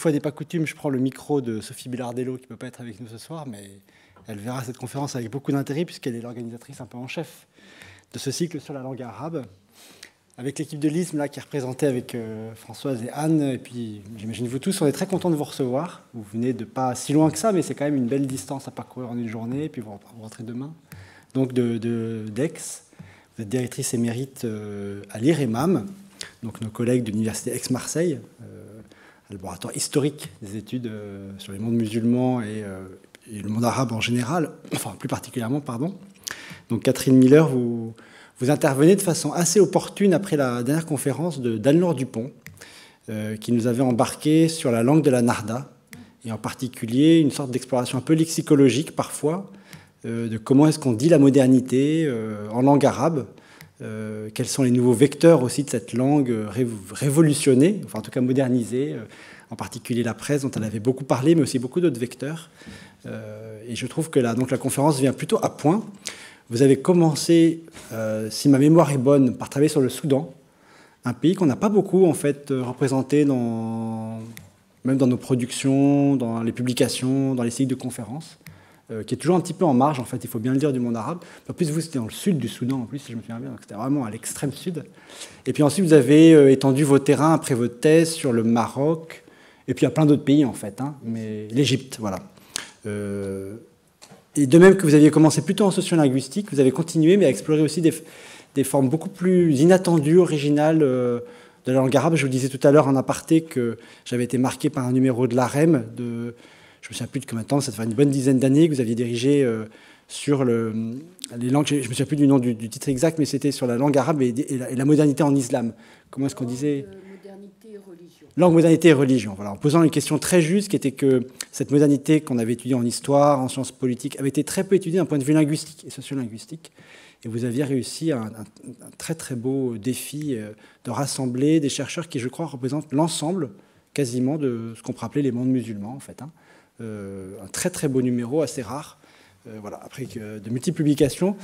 fois n'est pas coutume, je prends le micro de Sophie Bilardello, qui ne peut pas être avec nous ce soir, mais elle verra cette conférence avec beaucoup d'intérêt, puisqu'elle est l'organisatrice un peu en chef de ce cycle sur la langue arabe. Avec l'équipe de l'ISM, là, qui est représentée avec euh, Françoise et Anne, et puis j'imagine vous tous, on est très contents de vous recevoir. Vous venez de pas si loin que ça, mais c'est quand même une belle distance à parcourir en une journée, et puis vous rentrez demain. Donc, de, de d'Aix, vous êtes directrice émérite euh, à l'IREMAM, donc nos collègues de l'université Aix-Marseille, euh, laboratoire historique des études euh, sur les mondes musulmans euh, et, le monde arabe en général, enfin plus particulièrement, pardon. Donc Catherine Miller, vous, vous intervenez de façon assez opportune après la dernière conférence de laure Dupont, euh, qui nous avait embarqué sur la langue de la Narda, et en particulier une sorte d'exploration un peu lexicologique parfois, de comment est-ce qu'on dit la modernité en langue arabe, euh, quels sont les nouveaux vecteurs aussi de cette langue euh, révolutionnée, enfin en tout cas modernisée, euh, en particulier la presse dont elle avait beaucoup parlé, mais aussi beaucoup d'autres vecteurs. et je trouve que la, donc, la conférence vient plutôt à point. Vous avez commencé, si ma mémoire est bonne, par travailler sur le Soudan, un pays qu'on n'a pas beaucoup en fait représenté même dans nos productions, dans les publications, dans les cycles de conférences. Euh, qui est toujours un petit peu en marge, en fait, il faut bien le dire, du monde arabe. En plus, vous, c'était dans le sud du Soudan, en plus, si je me souviens bien, donc c'était vraiment à l'extrême sud. Et puis ensuite, vous avez euh, étendu vos terrains après votre thèse sur le Maroc, et puis à plein d'autres pays, en fait, hein, mais l'Égypte, voilà. Euh, et de même que vous aviez commencé plutôt en sociolinguistique, vous avez continué, mais à explorer aussi des, des formes beaucoup plus inattendues, originales de la langue arabe. Je vous disais tout à l'heure en aparté que j'avais été marqué par un numéro de l'AREM de je me souviens plus de combien de temps, ça fait une bonne dizaine d'années que vous aviez dirigé euh, sur le, les langues, je ne me souviens plus du nom du, titre exact, mais c'était sur la langue arabe et, la, modernité en islam. Comment est-ce qu'on disait euh, modernité et religion. Langue, modernité et religion. Voilà, en posant une question très juste qui était que cette modernité qu'on avait étudiée en histoire, en sciences politiques, avait été très peu étudiée d'un point de vue linguistique et sociolinguistique. Et vous aviez réussi un, un, très très beau défi euh, de rassembler des chercheurs qui, je crois, représentent l'ensemble quasiment de ce qu'on pourrait appeler les mondes musulmans, en fait. Hein. Euh, un très très beau numéro, assez rare. Euh, voilà, après de multiples publications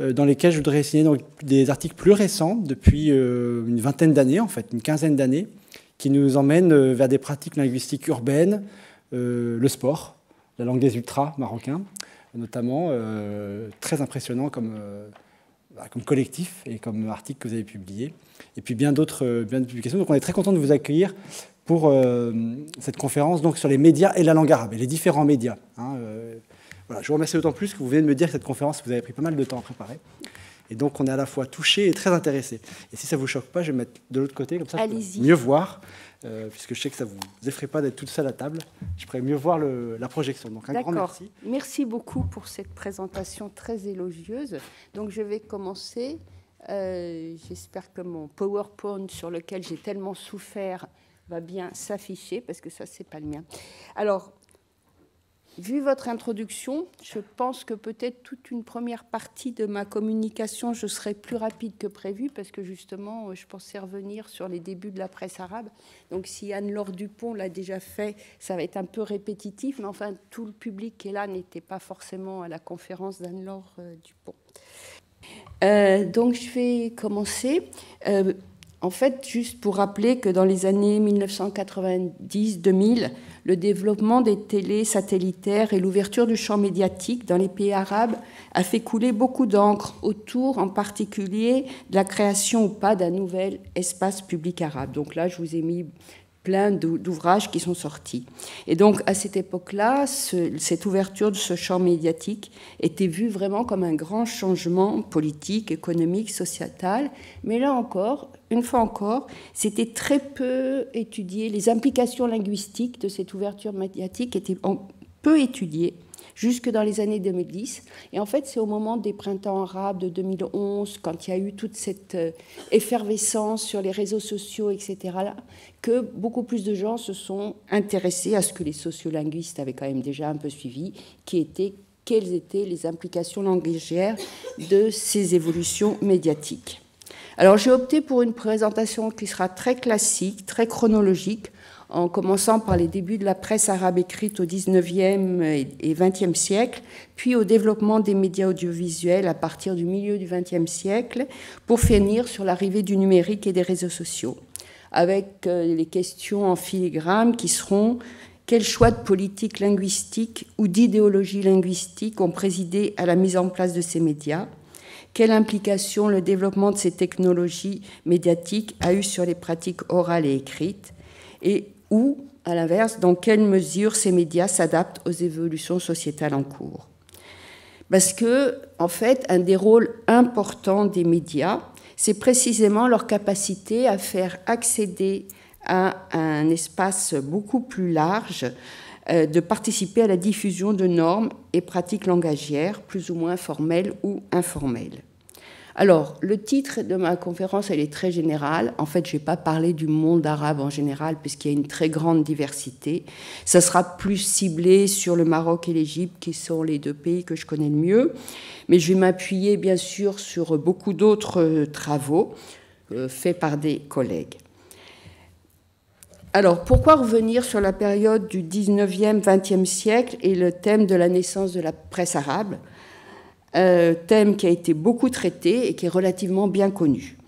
euh, dans lesquelles je voudrais signer donc, des articles plus récents, depuis une vingtaine d'années en fait, une quinzaine d'années, qui nous emmènent vers des pratiques linguistiques urbaines, le sport, la langue des ultras marocains, notamment très impressionnant comme, bah, comme collectif et comme article que vous avez publié, et puis bien d'autres de publications. Donc on est très content de vous accueillir pour euh, cette conférence donc, sur les médias et la langue arabe, et les différents médias. Hein, euh, voilà, je vous remercie d'autant plus que vous venez de me dire que cette conférence, vous avez pris pas mal de temps à préparer. Et donc, on est à la fois touché et très intéressé. Et si ça ne vous choque pas, je vais me mettre de l'autre côté, comme ça, je mieux voir, euh, puisque je sais que ça ne vous effraie pas d'être toute seule à table. Je pourrais mieux voir la projection. Donc, un grand merci. Merci beaucoup pour cette présentation très élogieuse. Donc, je vais commencer. J'espère que mon PowerPoint, sur lequel j'ai tellement souffert, va bien s'afficher, parce que ça, c'est pas le mien. Alors, vu votre introduction, je pense que peut-être toute une première partie de ma communication, je serai plus rapide que prévu, parce que justement, euh, je pensais revenir sur les débuts de la presse arabe. Donc, si Anne-Laure Dupont l'a déjà fait, ça va être un peu répétitif, mais enfin, tout le public qui est là n'était pas forcément à la conférence d'Anne-Laure euh, Dupont. Euh, donc je vais commencer. En fait, juste pour rappeler que dans les années 1990-2000, le développement des télés satellitaires et l'ouverture du champ médiatique dans les pays arabes a fait couler beaucoup d'encre autour, en particulier, de la création ou pas d'un nouvel espace public arabe. Donc là, je vous ai mis plein d'ouvrages qui sont sortis. Et donc, à cette époque-là, cette ouverture de ce champ médiatique était vue vraiment comme un grand changement politique, économique, sociétal. Mais là encore, une fois encore, c'était très peu étudié. Les implications linguistiques de cette ouverture médiatique étaient peu étudiées jusque dans les années 2010. Et en fait, c'est au moment des printemps arabes de 2011, quand il y a eu toute cette euh, effervescence sur les réseaux sociaux, etc., là, que beaucoup plus de gens se sont intéressés à ce que les sociolinguistes avaient quand même déjà un peu suivi, qui était quelles étaient les implications langagières de ces évolutions médiatiques. Alors j'ai opté pour une présentation qui sera très classique, très chronologique, en commençant par les débuts de la presse arabe écrite au 19e et 20 e siècle, puis au développement des médias audiovisuels à partir du milieu du 20 20e siècle, pour finir sur l'arrivée du numérique et des réseaux sociaux, avec euh, les questions en filigrane qui seront quels choix de politique linguistique ou d'idéologie linguistique ont présidé à la mise en place de ces médias Quelle implication le développement de ces technologies médiatiques a eu sur les pratiques orales et écrites Et ou, à l'inverse, dans quelle mesure ces médias s'adaptent aux évolutions sociétales en cours. Parce que, en fait, un des rôles importants des médias, c'est précisément leur capacité à faire accéder à un espace beaucoup plus large euh, de participer à la diffusion de normes et pratiques langagières, plus ou moins formelles ou informelles. Alors, le titre de ma conférence, elle est très générale. En fait, je n'ai pas parlé du monde arabe en général, puisqu'il y a une très grande diversité. Ça sera plus ciblé sur le Maroc et l'Égypte, qui sont les deux pays que je connais le mieux. Mais je vais m'appuyer, bien sûr, sur beaucoup d'autres euh, travaux euh, faits par des collègues. Alors, pourquoi revenir sur la période du 19e, 20e siècle et le thème de la naissance de la presse arabe euh, thème qui a été beaucoup traité et qui est relativement bien connu.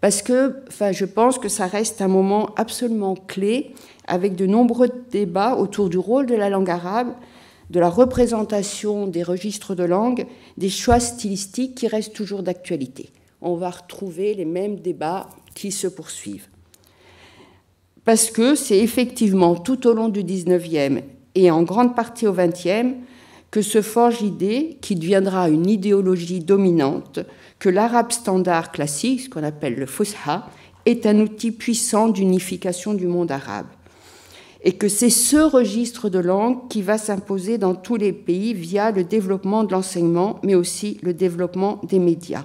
Parce que enfin, je pense que ça reste un moment absolument clé, avec de nombreux débats autour du rôle de la langue arabe, de la représentation des registres de langue, des choix stylistiques qui restent toujours d'actualité. On va retrouver les mêmes débats qui se poursuivent. Parce que c'est effectivement tout au long du 19e et en grande partie au 20e que se forge idée qui deviendra une idéologie dominante, que l'arabe standard classique, ce qu'on appelle le fusha, est un outil puissant d'unification du monde arabe. Et que c'est ce registre de langue qui va s'imposer dans tous les pays via le développement de l'enseignement, mais aussi le développement des médias.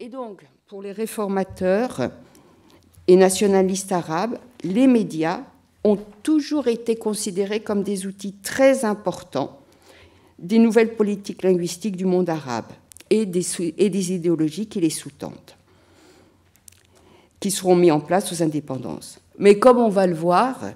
Et donc, pour les réformateurs et nationalistes arabes, les médias ont toujours été considérés comme des outils très importants des nouvelles politiques linguistiques du monde arabe et des, et des idéologies qui les sous-tendent, qui seront mis en place aux indépendances. Mais comme on va le voir,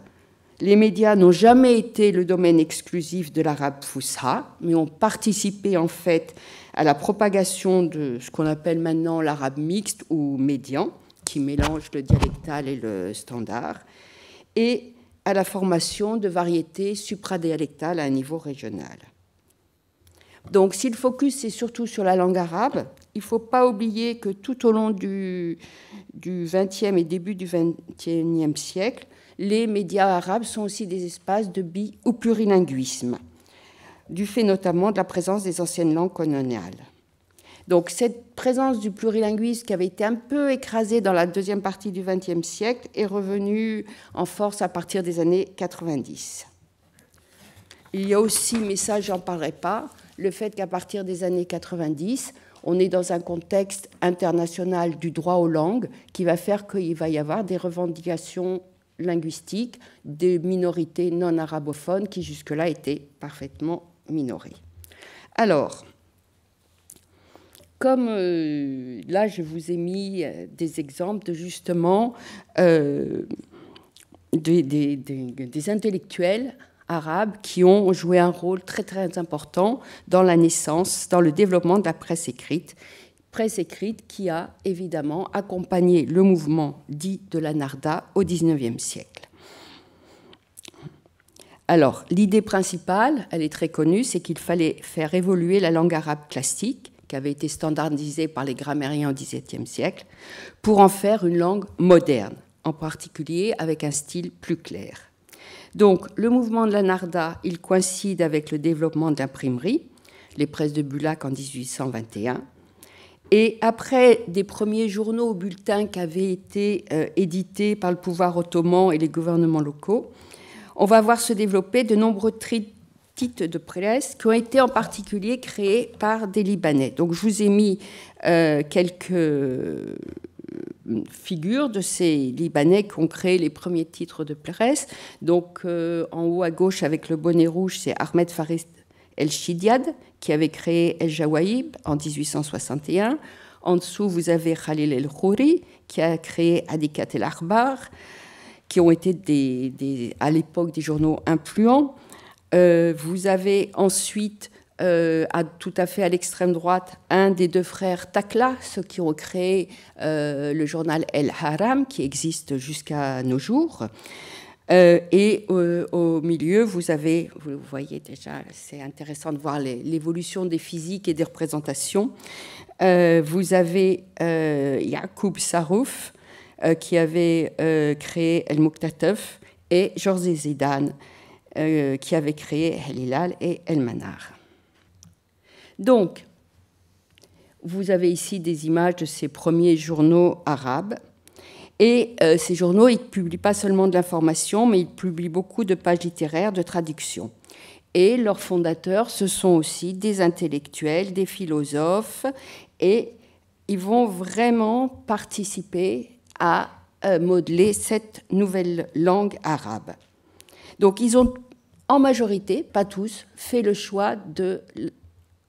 les médias n'ont jamais été le domaine exclusif de l'arabe Foussa, mais ont participé en fait à la propagation de ce qu'on appelle maintenant l'arabe mixte ou médian, qui mélange le dialectal et le standard, et à la formation de variétés supradialectales à un niveau régional. Donc si le focus est surtout sur la langue arabe, il ne faut pas oublier que tout au long du XXe et début du XXIe siècle, les médias arabes sont aussi des espaces de bi- ou plurilinguisme, du fait notamment de la présence des anciennes langues coloniales. Donc cette présence du plurilinguisme qui avait été un peu écrasée dans la deuxième partie du XXe siècle est revenue en force à partir des années 90. Il y a aussi, mais ça j'en parlerai pas, le fait qu'à partir des années 90, on est dans un contexte international du droit aux langues qui va faire qu'il va y avoir des revendications linguistiques des minorités non arabophones qui jusque-là étaient parfaitement minorées. Alors, comme euh, là, je vous ai mis euh, des exemples de justement euh, des, des, intellectuels arabes qui ont joué un rôle très très important dans la naissance, dans le développement de la presse écrite, presse écrite qui a évidemment accompagné le mouvement dit de la Narda au XIXe siècle. Alors, l'idée principale, elle est très connue, c'est qu'il fallait faire évoluer la langue arabe classique qui avait été standardisé par les grammairiens au XVIIe siècle, pour en faire une langue moderne, en particulier avec un style plus clair. Donc, le mouvement de la Narda, il coïncide avec le développement d'imprimerie, les presses de Bulac en 1821. Et après des premiers journaux ou bulletins qui avaient été euh, édités par le pouvoir ottoman et les gouvernements locaux, on va voir se développer de nombreux tri titres de presse qui ont été en particulier créés par des Libanais. Donc je vous ai mis euh, quelques figures de ces Libanais qui ont créé les premiers titres de presse. Donc euh, en haut à gauche avec le bonnet rouge, c'est Ahmed Faris el Chidiad, qui avait créé El-Jawaïb en 1861. En dessous, vous avez Khalil El-Khouri qui a créé Adikat El-Arbar, qui ont été des, à l'époque des journaux influents. Euh, vous avez ensuite, euh, à, tout à fait à l'extrême droite, un des deux frères Takla, ceux qui ont créé euh, le journal El Haram, qui existe jusqu'à nos jours. et au milieu, vous avez, vous voyez déjà, c'est intéressant de voir l'évolution des physiques et des représentations. vous avez Yacoub Sarouf, qui avait créé El Mouktatef, et Georges Zidane, euh, qui avait créé El Hilal et El Manar. Donc, vous avez ici des images de ces premiers journaux arabes. Et euh, ces journaux, ils ne publient pas seulement de l'information, mais ils publient beaucoup de pages littéraires, de traductions. Et leurs fondateurs, ce sont aussi des intellectuels, des philosophes, et ils vont vraiment participer à euh, modeler cette nouvelle langue arabe. Donc ils ont en majorité, pas tous, fait le choix de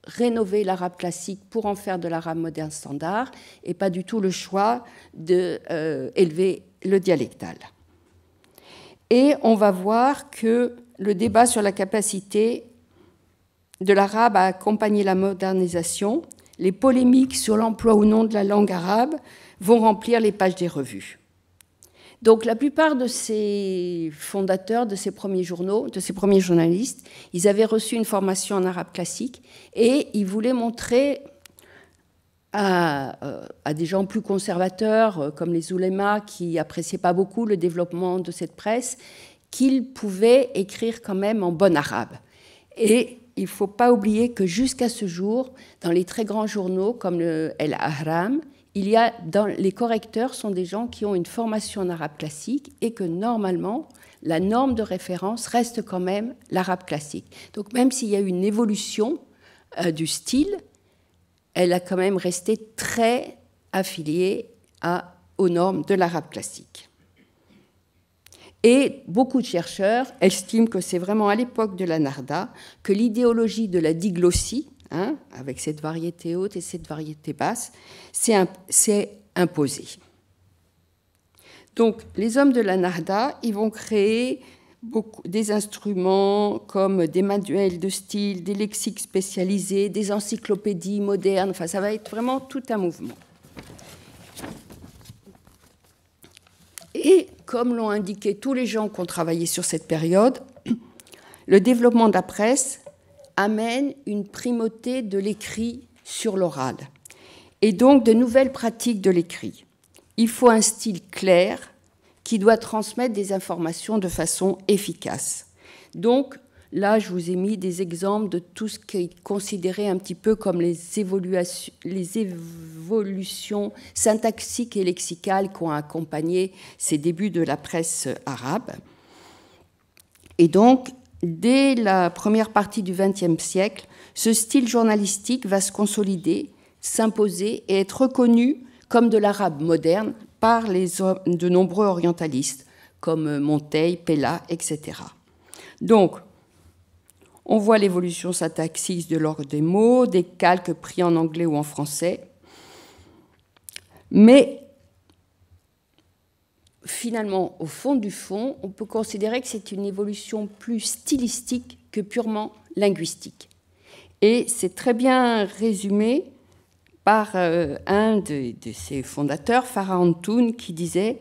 rénover l'arabe classique pour en faire de l'arabe moderne standard et pas du tout le choix d'élever euh, le dialectal. Et on va voir que le débat sur la capacité de l'arabe à accompagner la modernisation, les polémiques sur l'emploi ou non de la langue arabe vont remplir les pages des revues. Donc la plupart de ces fondateurs, de ces premiers journaux, de ces premiers journalistes, ils avaient reçu une formation en arabe classique et ils voulaient montrer à, euh, des gens plus conservateurs, euh, comme les oulémas, qui appréciaient pas beaucoup le développement de cette presse, qu'ils pouvaient écrire quand même en bon arabe. Et il ne faut pas oublier que jusqu'à ce jour, dans les très grands journaux comme le El Ahram, il y a dans, les correcteurs sont des gens qui ont une formation en arabe classique et que normalement, la norme de référence reste quand même l'arabe classique. Donc même s'il y a eu une évolution euh, du style, elle a quand même resté très affiliée à, aux normes de l'arabe classique. Et beaucoup de chercheurs estiment que c'est vraiment à l'époque de la Narda que l'idéologie de la diglossie, Hein, avec cette variété haute et cette variété basse, c'est imposé. Donc, les hommes de la Narda, ils vont créer beaucoup, des instruments comme des manuels de style, des lexiques spécialisés, des encyclopédies modernes. Enfin, ça va être vraiment tout un mouvement. Et comme l'ont indiqué tous les gens qui ont travaillé sur cette période, le développement de la presse amène une primauté de l'écrit sur l'oral, et donc de nouvelles pratiques de l'écrit. Il faut un style clair qui doit transmettre des informations de façon efficace. Donc, là, je vous ai mis des exemples de tout ce qui est considéré un petit peu comme les, évolutions, les évolutions syntaxiques et lexicales qui ont accompagné ces débuts de la presse arabe. Et donc, Dès la première partie du XXe siècle, ce style journalistique va se consolider, s'imposer et être reconnu comme de l'arabe moderne par les, de nombreux orientalistes comme euh, Monteil, Pella, etc. Donc, on voit l'évolution syntaxique de l'ordre des mots, des calques pris en anglais ou en français. Mais finalement, au fond du fond, on peut considérer que c'est une évolution plus stylistique que purement linguistique. Et c'est très bien résumé par euh, un de, ses fondateurs, Farah Antoun, qui disait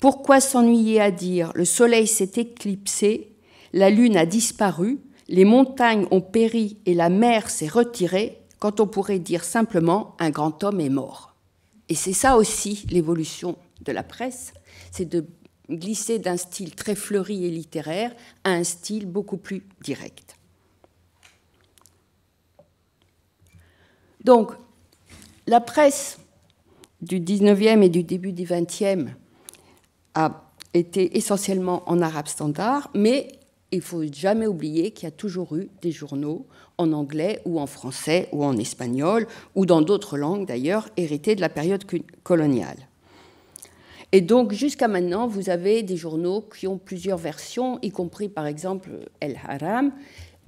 Pourquoi s'ennuyer à dire le soleil s'est éclipsé, la lune a disparu, les montagnes ont péri et la mer s'est retirée, quand on pourrait dire simplement un grand homme est mort Et c'est ça aussi l'évolution de la presse c'est de glisser d'un style très fleuri et littéraire à un style beaucoup plus direct. Donc, la presse du 19e et du début du 20e a été essentiellement en arabe standard, mais il faut jamais oublier qu'il y a toujours eu des journaux en anglais ou en français ou en espagnol ou dans d'autres langues d'ailleurs héritées de la période coloniale. Et donc, jusqu'à maintenant, vous avez des journaux qui ont plusieurs versions, y compris par exemple El Haram.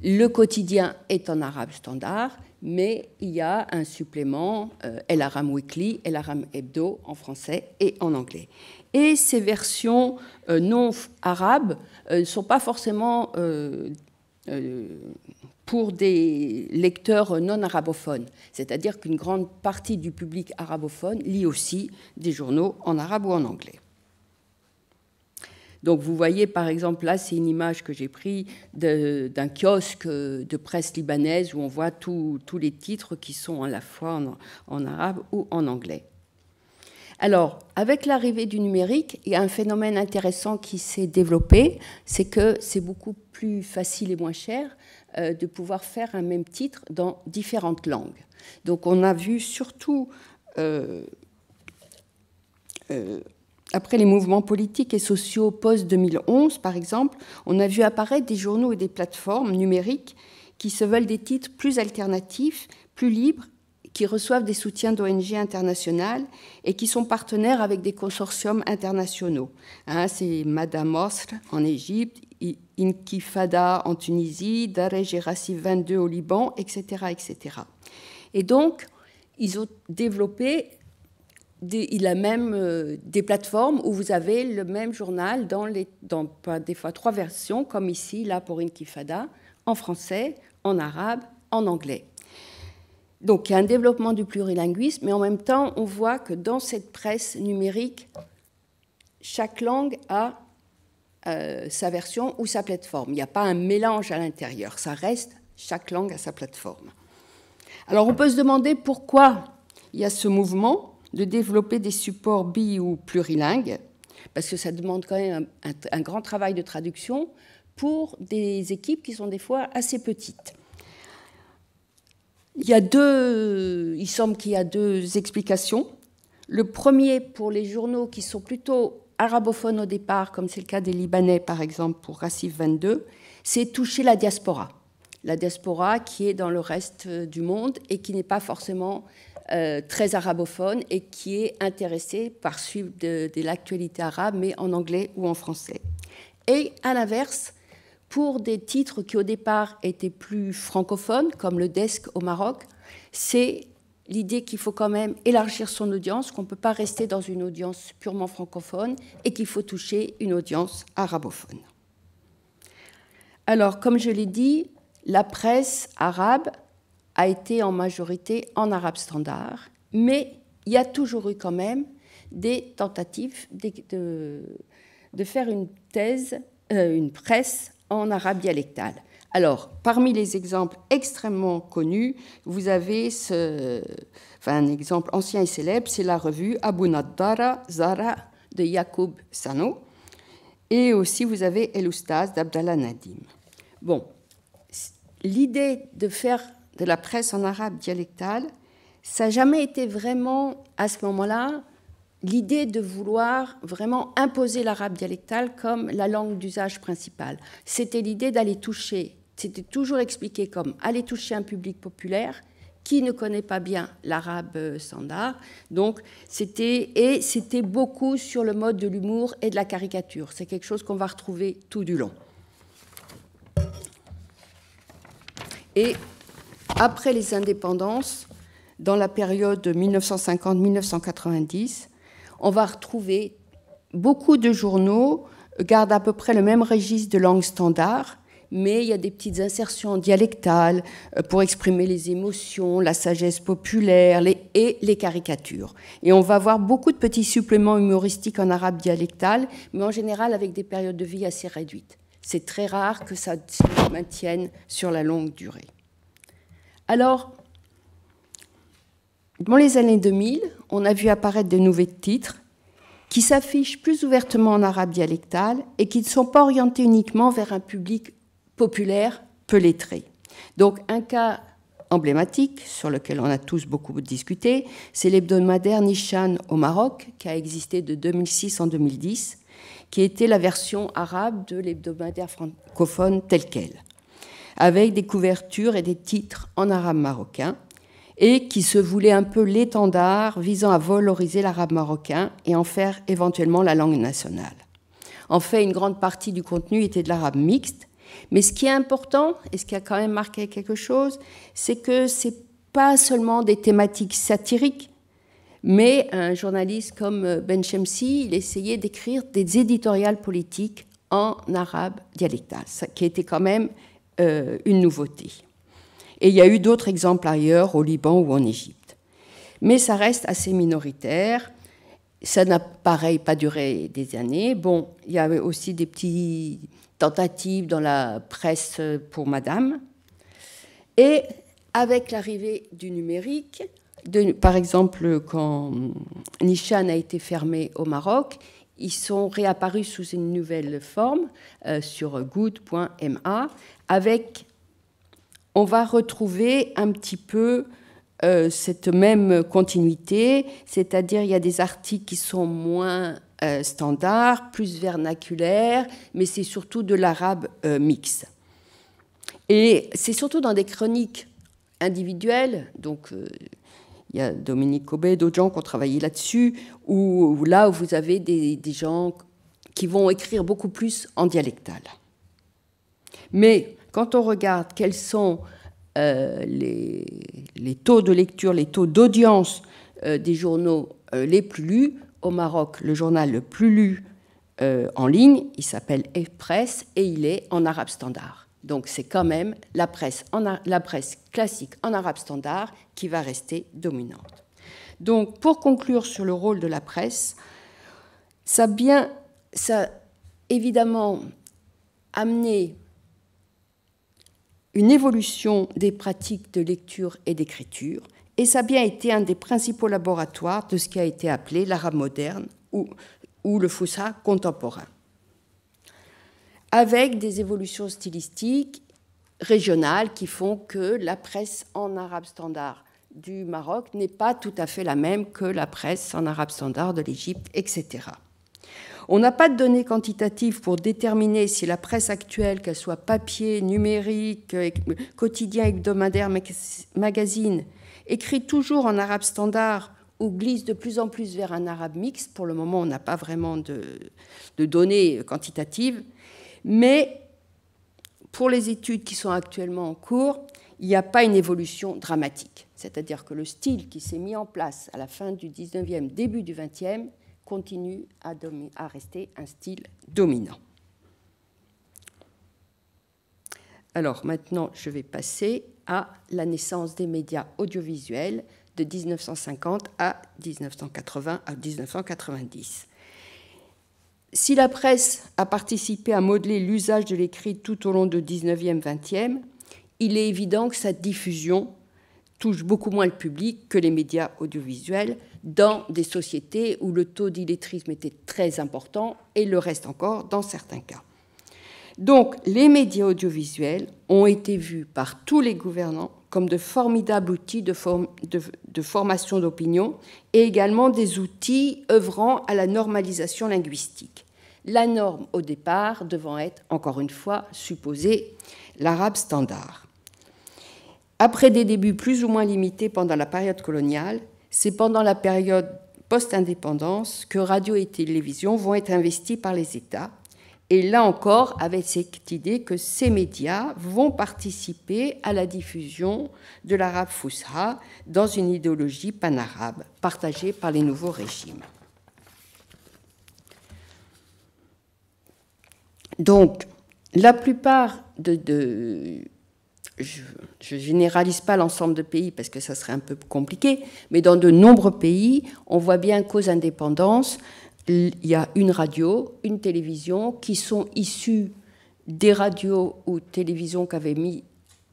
Le quotidien est en arabe standard, mais il y a un supplément euh, El Haram Weekly, El Haram Hebdo en français et en anglais. Et ces versions euh, non arabes euh, ne sont pas forcément pour des lecteurs non arabophones, c'est-à-dire qu'une grande partie du public arabophone lit aussi des journaux en arabe ou en anglais. Donc vous voyez par exemple là, c'est une image que j'ai prise d'un kiosque de presse libanaise où on voit tous les titres qui sont à la fois en arabe ou en anglais. Alors, avec l'arrivée du numérique, il y a un phénomène intéressant qui s'est développé, c'est que c'est beaucoup plus facile et moins cher euh, de pouvoir faire un même titre dans différentes langues. Donc on a vu surtout, euh, euh, après les mouvements politiques et sociaux post-2011 par exemple, on a vu apparaître des journaux et des plateformes numériques qui se veulent des titres plus alternatifs, plus libres qui reçoivent des soutiens d'ONG internationales et qui sont partenaires avec des consortiums internationaux. Hein, c'est Madame Osr en Égypte, Inkifada en Tunisie, Darej et 22 au Liban, etc., etc. Et donc, ils ont développé des, il a même euh, des plateformes où vous avez le même journal dans, les, des fois trois versions, comme ici, là pour Inkifada, en français, en arabe, en anglais. Donc il y a un développement du plurilinguisme, mais en même temps, on voit que dans cette presse numérique, chaque langue a euh, sa version ou sa plateforme. Il n'y a pas un mélange à l'intérieur. Ça reste chaque langue à sa plateforme. Alors on peut se demander pourquoi il y a ce mouvement de développer des supports bi ou plurilingues, parce que ça demande quand même un, un grand travail de traduction pour des équipes qui sont des fois assez petites. Il y a deux, il semble qu'il y a deux explications. Le premier pour les journaux qui sont plutôt arabophone au départ, comme c'est le cas des Libanais par exemple pour Rassif 22, c'est toucher la diaspora. La diaspora qui est dans le reste euh, du monde et qui n'est pas forcément euh, très arabophone et qui est intéressée par suivre de, de l'actualité arabe, mais en anglais ou en français. Et à l'inverse, pour des titres qui au départ étaient plus francophones, comme le Desk au Maroc, c'est l'idée qu'il faut quand même élargir son audience, qu'on ne peut pas rester dans une audience purement francophone et qu'il faut toucher une audience arabophone. Alors, comme je l'ai dit, la presse arabe a été en majorité en arabe standard, mais il y a toujours eu quand même des tentatives de, faire une thèse, euh, une presse en arabe dialectal. Alors, parmi les exemples extrêmement connus, vous avez un exemple ancien et célèbre, c'est la revue Abu Naddara Zara de Yacoub Sano. Et aussi, vous avez El Oustaz d'Abdallah Nadim. Bon, l'idée de faire de la presse en arabe dialectal, ça n'a jamais été vraiment, à ce moment-là, l'idée de vouloir vraiment imposer l'arabe dialectal comme la langue d'usage principale. C'était l'idée d'aller toucher c'était toujours expliqué comme aller toucher un public populaire qui ne connaît pas bien l'arabe euh, standard. Donc, c'était et c'était beaucoup sur le mode de l'humour et de la caricature. C'est quelque chose qu'on va retrouver tout du long. Et après les indépendances, dans la période 1950-1990, on va retrouver beaucoup de journaux gardent à peu près le même registre de langue standard, mais il y a des petites insertions dialectales euh, pour exprimer les émotions, la sagesse populaire les, et les caricatures. Et on va voir beaucoup de petits suppléments humoristiques en arabe dialectal, mais en général avec des périodes de vie assez réduites. C'est très rare que ça se maintienne sur la longue durée. Alors, dans les années 2000, on a vu apparaître de nouveaux titres qui s'affichent plus ouvertement en arabe dialectal et qui ne sont pas orientés uniquement vers un public populaire pelétré. Donc un cas emblématique sur lequel on a tous beaucoup discuté, c'est l'hebdomadaire Nishan au Maroc, qui a existé de 2006 en 2010, qui était la version arabe de l'hebdomadaire francophone tel quel, avec des couvertures et des titres en arabe marocain, et qui se voulait un peu l'étendard visant à valoriser l'arabe marocain et en faire éventuellement la langue nationale. En fait, une grande partie du contenu était de l'arabe mixte, mais ce qui est important, et ce qui a quand même marqué quelque chose, c'est que ce n'est pas seulement des thématiques satiriques, mais un journaliste comme euh, Ben Shemsi, il essayait d'écrire des éditoriales politiques en arabe dialectal, ce qui était quand même euh, une nouveauté. Et il y a eu d'autres exemples ailleurs, au Liban ou en Égypte. Mais ça reste assez minoritaire. Ça n'a, pareil, pas duré des années. Bon, il y avait aussi des petits tentatives dans la presse pour Madame. Et avec l'arrivée du numérique, par exemple, quand Nishan a été fermé au Maroc, ils sont réapparus sous une nouvelle forme euh, sur good.ma avec on va retrouver un petit peu euh, cette même continuité, c'est-à-dire il y a des articles qui sont moins euh, standard, plus vernaculaire, mais c'est surtout de l'arabe euh, mix. mixte. Et c'est surtout dans des chroniques individuelles, donc euh, il y a Dominique Cobet, d'autres gens qui ont travaillé là-dessus, où, là où vous avez des, gens qui vont écrire beaucoup plus en dialectal. Mais quand on regarde quels sont les, les, taux de lecture, les taux d'audience des journaux les plus lus, au Maroc le journal le plus lu euh, en ligne. Il s'appelle E-Presse et il est en arabe standard. Donc c'est quand même la presse, la presse classique en arabe standard qui va rester dominante. Donc pour conclure sur le rôle de la presse, ça bien, ça évidemment amené une évolution des pratiques de lecture et d'écriture, et ça a bien été un des principaux laboratoires de ce qui a été appelé l'arabe moderne ou, ou le foussa contemporain, avec des évolutions stylistiques régionales qui font que la presse en arabe standard du Maroc n'est pas tout à fait la même que la presse en arabe standard de l'Égypte, etc. On n'a pas de données quantitatives pour déterminer si la presse actuelle, qu'elle soit papier, numérique, quotidien, hebdomadaire, magazine, écrit toujours en arabe standard ou glisse de plus en plus vers un arabe mixte. Pour le moment, on n'a pas vraiment de, données quantitatives. Mais pour les études qui sont actuellement en cours, il n'y a pas une évolution dramatique. C'est-à-dire que le style qui s'est mis en place à la fin du 19e, début du 20e, continue à rester un style dominant. Alors maintenant, je vais passer à la naissance des médias audiovisuels de 1950 à 1980 à 1990. Si la presse a participé à modeler l'usage de l'écrit tout au long du 19e, 20e, il est évident que sa diffusion touche beaucoup moins le public que les médias audiovisuels dans des sociétés où le taux d'illettrisme était très important et le reste encore dans certains cas. Donc les médias audiovisuels ont été vus par tous les gouvernants comme de formidables outils de, formation d'opinion et également des outils œuvrant à la normalisation linguistique. La norme au départ devant être, encore une fois, supposée l'arabe standard. Après des débuts plus ou moins limités pendant la période coloniale, c'est pendant la période post-indépendance que radio et télévision vont être investis par les États et là encore, avec cette idée que ces médias vont participer à la diffusion de l'arabe fousra dans une idéologie pan-arabe, partagée par les nouveaux régimes. Donc, la plupart de. de je ne généralise pas l'ensemble de pays parce que ça serait un peu compliqué, mais dans de nombreux pays, on voit bien qu'aux indépendances, il y a une radio, une télévision qui sont issues des radios ou télévisions qui mis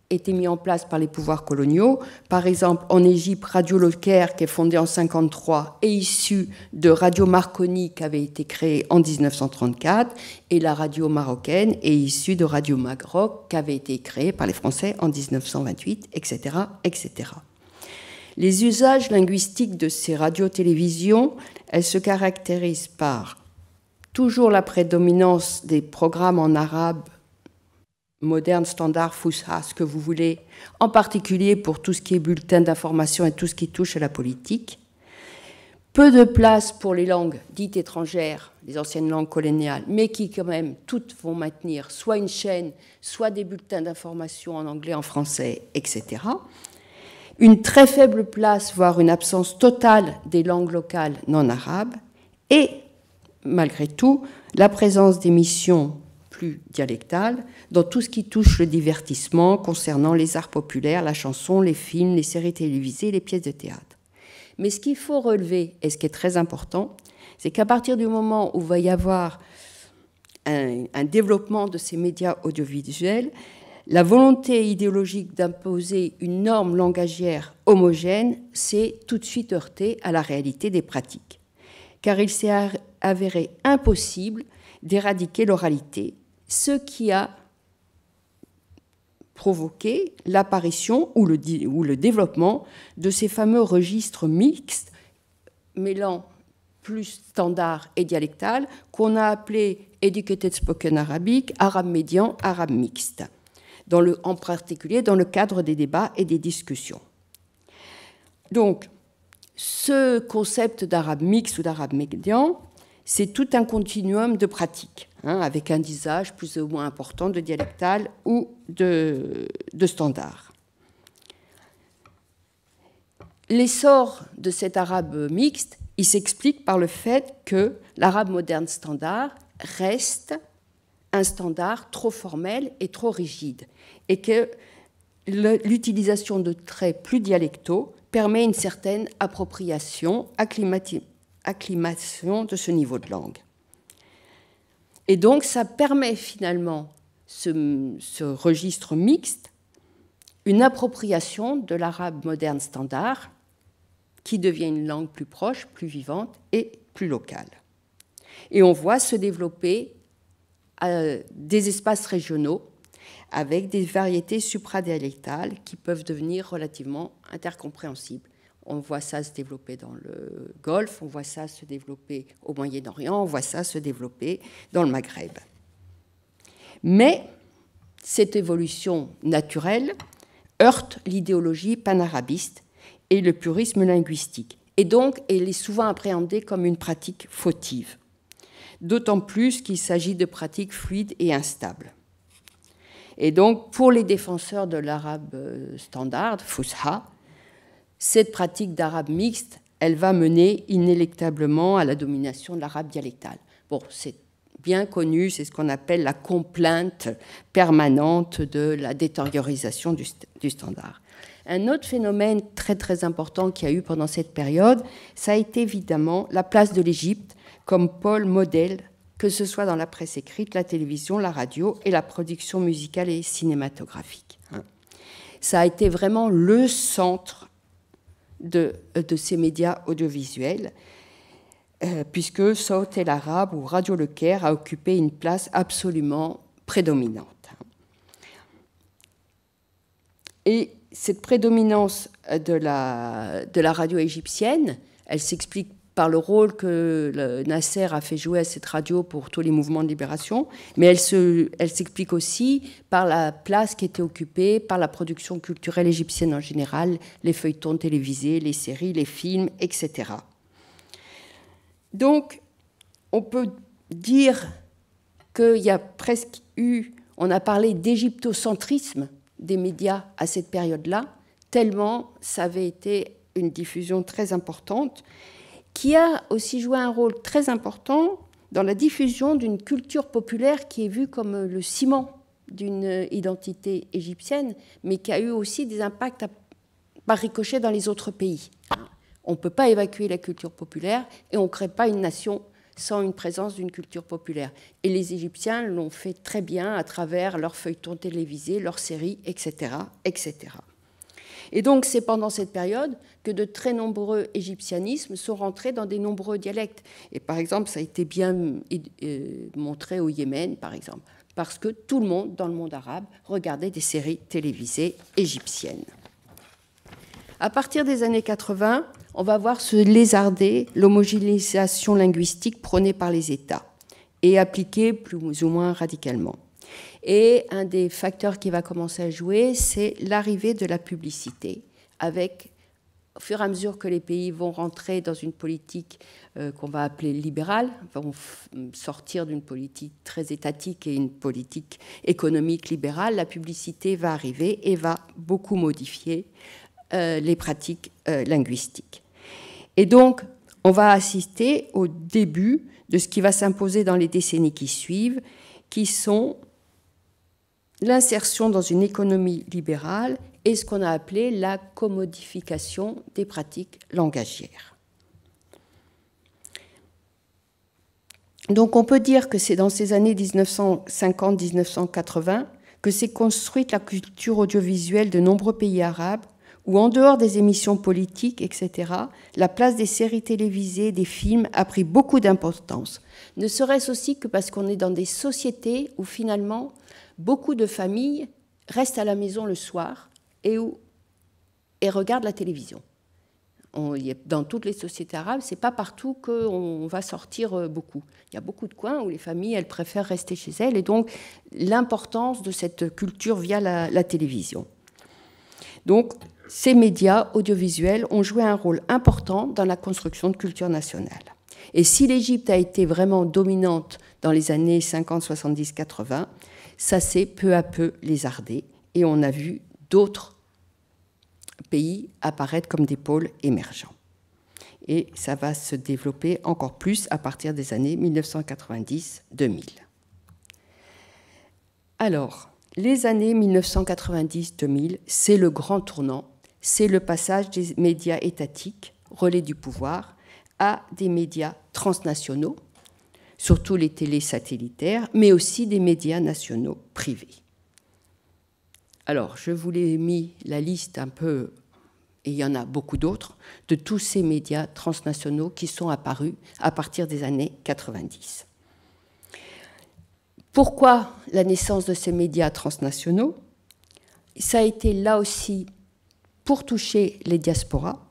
été mis en place par les pouvoirs coloniaux. Par exemple, en Égypte, Radio Caire, qui est fondée en 1953, est issue de Radio Marconi, qui avait été créée en 1934, et la radio marocaine est issue de Radio Magroc, qui avait été créée par les Français en 1928, etc., etc. Les usages linguistiques de ces radios-télévisions elle se caractérise par toujours la prédominance des programmes en arabe, moderne, standard, Fusha, ce que vous voulez, en particulier pour tout ce qui est bulletin d'information et tout ce qui touche à la politique. Peu de place pour les langues dites étrangères, les anciennes langues coloniales, mais qui quand même toutes vont maintenir soit une chaîne, soit des bulletins d'information en anglais, en français, etc une très faible place, voire une absence totale des langues locales non arabes, et, malgré tout, la présence des missions plus dialectales dans tout ce qui touche le divertissement concernant les arts populaires, la chanson, les films, les séries télévisées, les pièces de théâtre. Mais ce qu'il faut relever, et ce qui est très important, c'est qu'à partir du moment où va y avoir un développement de ces médias audiovisuels, la volonté idéologique d'imposer une norme langagière homogène s'est tout de suite heurtée à la réalité des pratiques, car il s'est avéré impossible d'éradiquer l'oralité, ce qui a provoqué l'apparition ou le, ou le développement de ces fameux registres mixtes mêlant plus standard et dialectal qu'on a appelé Educated Spoken Arabic, arabe médian, arabe mixte en particulier dans le cadre des débats et des discussions. Donc, ce concept d'arabe mixte ou d'arabe médian, c'est tout un continuum de pratiques, hein, avec un disage plus ou moins important de dialectal ou de standard. L'essor de cet arabe mixte, il s'explique par le fait que l'arabe moderne standard reste un standard trop formel et trop rigide et que l'utilisation de traits plus dialectaux permet une certaine appropriation, acclimation de ce niveau de langue. Et donc ça permet finalement ce, registre mixte, une appropriation de l'arabe moderne standard qui devient une langue plus proche, plus vivante et plus locale. Et on voit se développer euh, des espaces régionaux avec des variétés supradialectales qui peuvent devenir relativement intercompréhensibles. On voit ça se développer dans le Golfe, on voit ça se développer au Moyen-Orient, on voit ça se développer dans le Maghreb. Mais cette évolution naturelle heurte l'idéologie panarabiste et le purisme linguistique, et donc elle est souvent appréhendée comme une pratique fautive, d'autant plus qu'il s'agit de pratiques fluides et instables. Et donc, pour les défenseurs de l'arabe euh, standard, Fousha, cette pratique d'arabe mixte, elle va mener inéluctablement à la domination de l'arabe dialectal. Bon, c'est bien connu, c'est ce qu'on appelle la complainte permanente de la détériorisation du, du, standard. Un autre phénomène très très important qu'il y a eu pendant cette période, ça a été évidemment la place de l'Égypte comme pôle modèle que ce soit dans la presse écrite, la télévision, la radio et la production musicale et cinématographique. Hein. Ça a été vraiment le centre de, de ces médias audiovisuels, euh, puisque Saut et l'Arabe ou Radio Le Caire a occupé une place absolument prédominante. Et cette prédominance de la, de la radio égyptienne, elle s'explique par le rôle que le Nasser a fait jouer à cette radio pour tous les mouvements de libération, mais elle s'explique se, aussi par la place qui était occupée par la production culturelle égyptienne en général, les feuilletons télévisés, les séries, les films, etc. Donc, on peut dire qu'il y a presque eu, on a parlé d'égyptocentrisme des médias à cette période-là, tellement ça avait été une diffusion très importante qui a aussi joué un rôle très important dans la diffusion d'une culture populaire qui est vue comme euh, le ciment d'une euh, identité égyptienne, mais qui a eu aussi des impacts par ricochet dans les autres pays. On ne peut pas évacuer la culture populaire et on ne crée pas une nation sans une présence d'une culture populaire. Et les Égyptiens l'ont fait très bien à travers leurs feuilletons télévisés, leurs séries, etc. etc. Et donc c'est pendant cette période que de très nombreux égyptianismes sont rentrés dans des nombreux dialectes. Et par exemple, ça a été bien euh, montré au Yémen, par exemple, parce que tout le monde dans le monde arabe regardait des séries télévisées égyptiennes. À partir des années 80, on va voir se lézarder l'homogénéisation linguistique prônée par les États et appliquée plus ou moins radicalement. Et un des facteurs qui va commencer à jouer, c'est l'arrivée de la publicité, avec au fur et à mesure que les pays vont rentrer dans une politique euh, qu'on va appeler libérale, vont sortir d'une politique très étatique et une politique économique libérale, la publicité va arriver et va beaucoup modifier euh, les pratiques euh, linguistiques. Et donc, on va assister au début de ce qui va s'imposer dans les décennies qui suivent, qui sont l'insertion dans une économie libérale et ce qu'on a appelé la commodification des pratiques langagières. Donc on peut dire que c'est dans ces années 1950-1980 que s'est construite la culture audiovisuelle de nombreux pays arabes, où en dehors des émissions politiques, etc., la place des séries télévisées, des films a pris beaucoup d'importance, ne serait-ce aussi que parce qu'on est dans des sociétés où finalement beaucoup de familles restent à la maison le soir et, regardent la télévision. dans toutes les sociétés arabes, n'est pas partout qu'on va sortir euh, beaucoup. Il y a beaucoup de coins où les familles, elles préfèrent rester chez elles, et donc l'importance de cette culture via la, la télévision. Donc, ces médias audiovisuels ont joué un rôle important dans la construction de culture nationale. Et si l'Égypte a été vraiment dominante dans les années 50, 70, 80, ça s'est peu à peu lézardé et on a vu d'autres pays apparaître comme des pôles émergents. Et ça va se développer encore plus à partir des années 1990-2000. Alors, les années 1990-2000, c'est le grand tournant, c'est le passage des médias étatiques, relais du pouvoir, à des médias transnationaux, surtout les télés satellitaires, mais aussi des médias nationaux privés. Alors, je vous l'ai mis la liste un peu, et il y en a beaucoup d'autres, de tous ces médias transnationaux qui sont apparus à partir des années 90. Pourquoi la naissance de ces médias transnationaux Ça a été là aussi pour toucher les diasporas,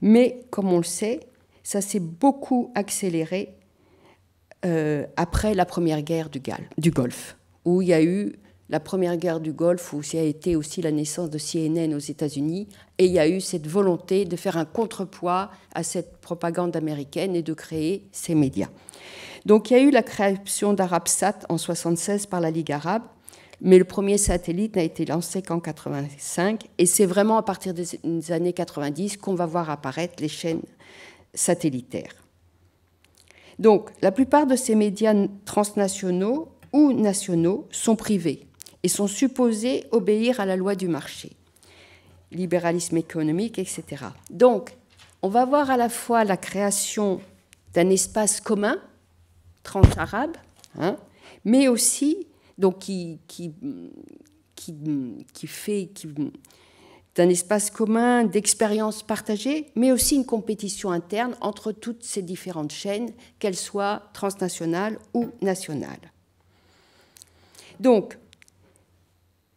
mais comme on le sait, ça s'est beaucoup accéléré euh, après la première guerre du, Golfe, où il y a eu la première guerre du Golfe, où y a été aussi la naissance de CNN aux États-Unis, et il y a eu cette volonté de faire un contrepoids à cette propagande américaine et de créer ces médias. Donc il y a eu la création d'Arabsat en 1976 par la Ligue arabe, mais le premier satellite n'a été lancé qu'en 1985, et c'est vraiment à partir des années 90 qu'on va voir apparaître les chaînes satellitaires. Donc, la plupart de ces médias transnationaux ou nationaux sont privés et sont supposés obéir à la loi du marché, libéralisme économique, etc. Donc, on va voir à la fois la création d'un espace commun trans-arabe, hein, mais aussi donc qui, qui, qui fait qui, d'un espace commun, d'expériences partagées, mais aussi une compétition interne entre toutes ces différentes chaînes, qu'elles soient transnationales ou nationales. Donc,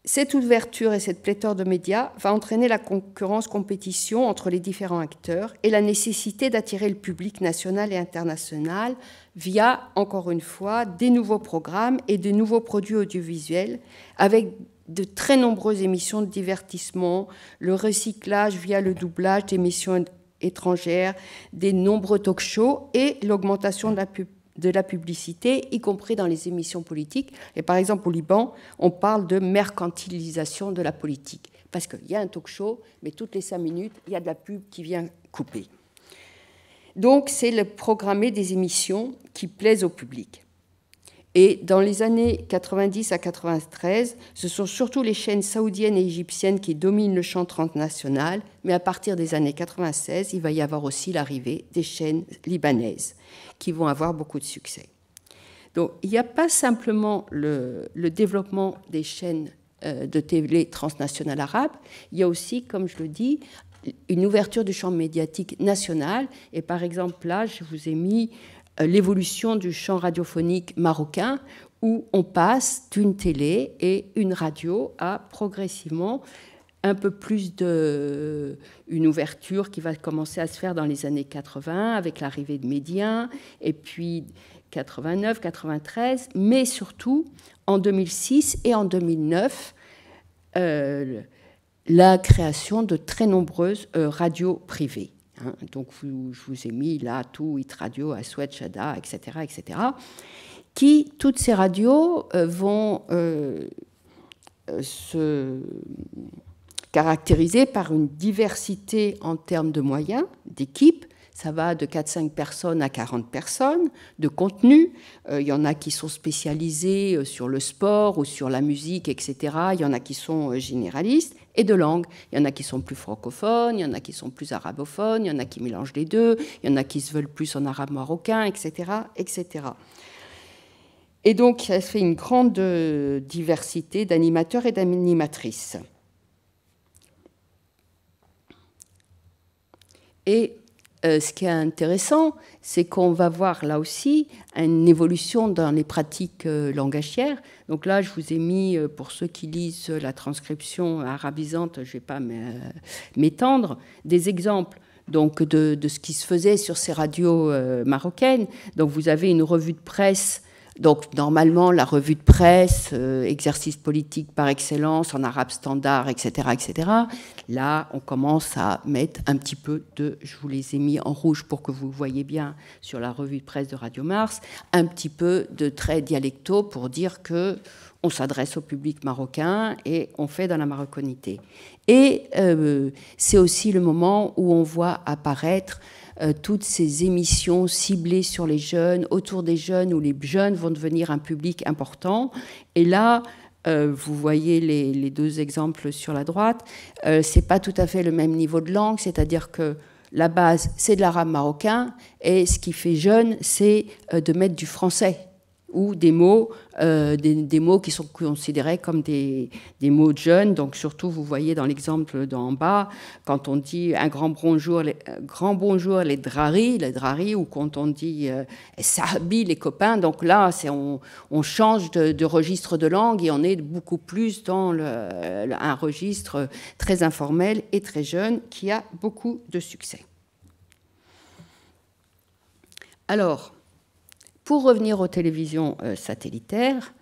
cette ouverture et cette pléthore de médias va entraîner la concurrence-compétition entre les différents acteurs et la nécessité d'attirer le public national et international via, encore une fois, des nouveaux programmes et des nouveaux produits audiovisuels avec de très nombreuses émissions de divertissement, le recyclage via le doublage d'émissions étrangères, des nombreux talk shows et l'augmentation de la publicité, y compris dans les émissions politiques. Et par exemple, au Liban, on parle de mercantilisation de la politique. Parce qu'il y a un talk show, mais toutes les cinq minutes, il y a de la pub qui vient couper. Donc, c'est le programmer des émissions qui plaisent au public. Et dans les années 90 à 93, ce sont surtout les chaînes saoudiennes et égyptiennes qui dominent le champ transnational, mais à partir des années 96, il va y avoir aussi l'arrivée des chaînes libanaises qui vont avoir beaucoup de succès. Donc il n'y a pas simplement le, développement des chaînes euh, de télé transnationales arabes, il y a aussi, comme je le dis, une ouverture du champ médiatique national. Et par exemple, là, je vous ai mis euh, l'évolution du champ radiophonique marocain où on passe d'une télé et une radio à progressivement un peu plus de une ouverture qui va commencer à se faire dans les années 80 avec l'arrivée de médias, et puis 89, 93, mais surtout en 2006 et en 2009 euh, la création de très nombreuses euh, radios privées. Hein. donc je vous ai mis là tout, Hit Radio, Aswet, Shada, etc., etc., qui, toutes ces radios, euh, vont euh, se caractériser par une diversité en termes de moyens, d'équipes. Ça va de 4-5 personnes à 40 personnes, de contenu. Euh, il y en a qui sont spécialisés sur le sport ou sur la musique, etc. Il y en a qui sont généralistes, et de langues. Il y en a qui sont plus francophones, il y en a qui sont plus arabophones, il y en a qui mélangent les deux, il y en a qui se veulent plus en arabe marocain, etc. etc. Et donc, ça fait une grande euh, diversité d'animateurs et d'animatrices. Et euh, ce qui est intéressant, c'est qu'on va voir là aussi une évolution dans les pratiques euh, langagières. Donc là, je vous ai mis, euh, pour ceux qui lisent la transcription arabisante, je ne vais pas m'étendre, des exemples donc, de, ce qui se faisait sur ces radios marocaines. Donc vous avez une revue de presse donc normalement, la revue de presse, euh, exercice politique par excellence, en arabe standard, etc., etc. Là, on commence à mettre un petit peu de, je vous les ai mis en rouge pour que vous le voyez bien sur la revue de presse de Radio Mars, un petit peu de traits dialectaux pour dire que on s'adresse au public marocain et on fait dans la marocanité. Et euh, c'est aussi le moment où on voit apparaître euh, toutes ces émissions ciblées sur les jeunes, autour des jeunes, où les jeunes vont devenir un public important. Et là, euh, vous voyez les, deux exemples sur la droite, euh, c'est pas tout à fait le même niveau de langue, c'est-à-dire que la base, c'est de l'arabe marocain, et ce qui fait jeune, c'est de mettre du français ou des mots, euh, des, mots qui sont considérés comme des, mots jeunes. Donc surtout, vous voyez dans l'exemple d'en bas, quand on dit un grand bonjour, les, euh, grand bonjour les draris, les ou quand on dit euh, ça habille les copains. Donc là, c'est on, change de, registre de langue et on est beaucoup plus dans un registre très informel et très jeune qui a beaucoup de succès. Alors. Pour revenir aux télévisions euh, satellitaires,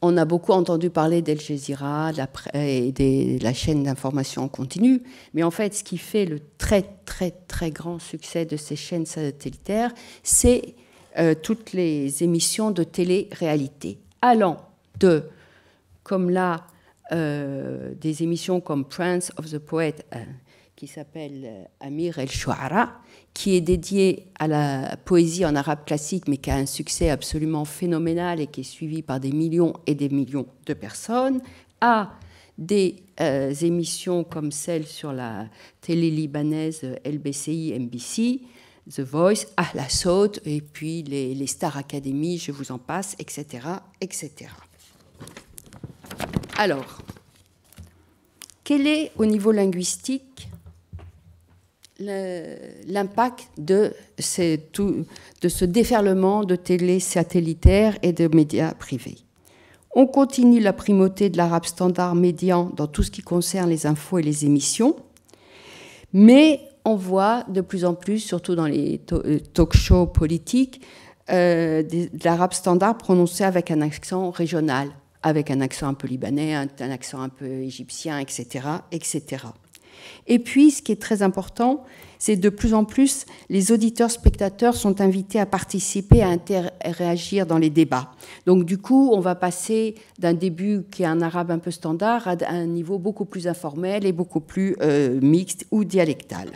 on a beaucoup entendu parler d'El Jazeera euh, et de la chaîne d'information en continu, mais en fait, ce qui fait le très, très, très grand succès de ces chaînes satellitaires, c'est euh, toutes les émissions de télé-réalité, allant de, comme là, des émissions comme Prince of the Poet, qui s'appelle Amir El », qui est dédié à la poésie en arabe classique, mais qui a un succès absolument phénoménal et qui est suivi par des millions et des millions de personnes, à des euh, émissions comme celle sur la télé libanaise euh, LBCI, MBC, The Voice, la saute et puis les, les, Star Academy, je vous en passe, etc. etc. Alors, quel est au niveau linguistique l'impact de, de ce déferlement de télé satellitaires et de médias privés. On continue la primauté de l'arabe standard médian dans tout ce qui concerne les infos et les émissions, mais on voit de plus en plus, surtout dans les euh, talk shows politiques, euh, de l'arabe standard prononcé avec un accent régional, avec un accent un peu libanais, un, un accent un peu égyptien, etc. etc. Et puis, ce qui est très important, c'est de plus en plus, les auditeurs-spectateurs sont invités à participer, à interagir dans les débats. Donc, du coup, on va passer d'un début qui est un arabe un peu standard à un niveau beaucoup plus informel et beaucoup plus euh, mixte ou dialectal.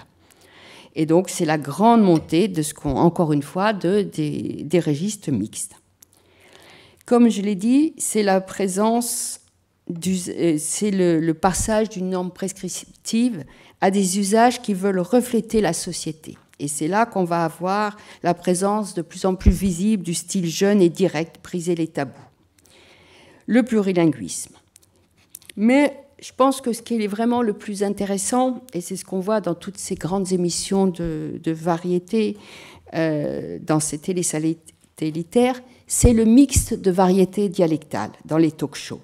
Et donc, c'est la grande montée de ce qu'on, encore une fois, de, des registres mixtes. Comme je l'ai dit, c'est la présence euh, c'est le, passage d'une norme prescriptive à des usages qui veulent refléter la société. Et c'est là qu'on va avoir la présence de plus en plus visible du style jeune et direct, briser les tabous. Le plurilinguisme. Mais je pense que ce qui est vraiment le plus intéressant, et c'est ce qu'on voit dans toutes ces grandes émissions de, variété, euh, dans ces télésalitères, c'est le mix de variétés dialectales dans les talk shows.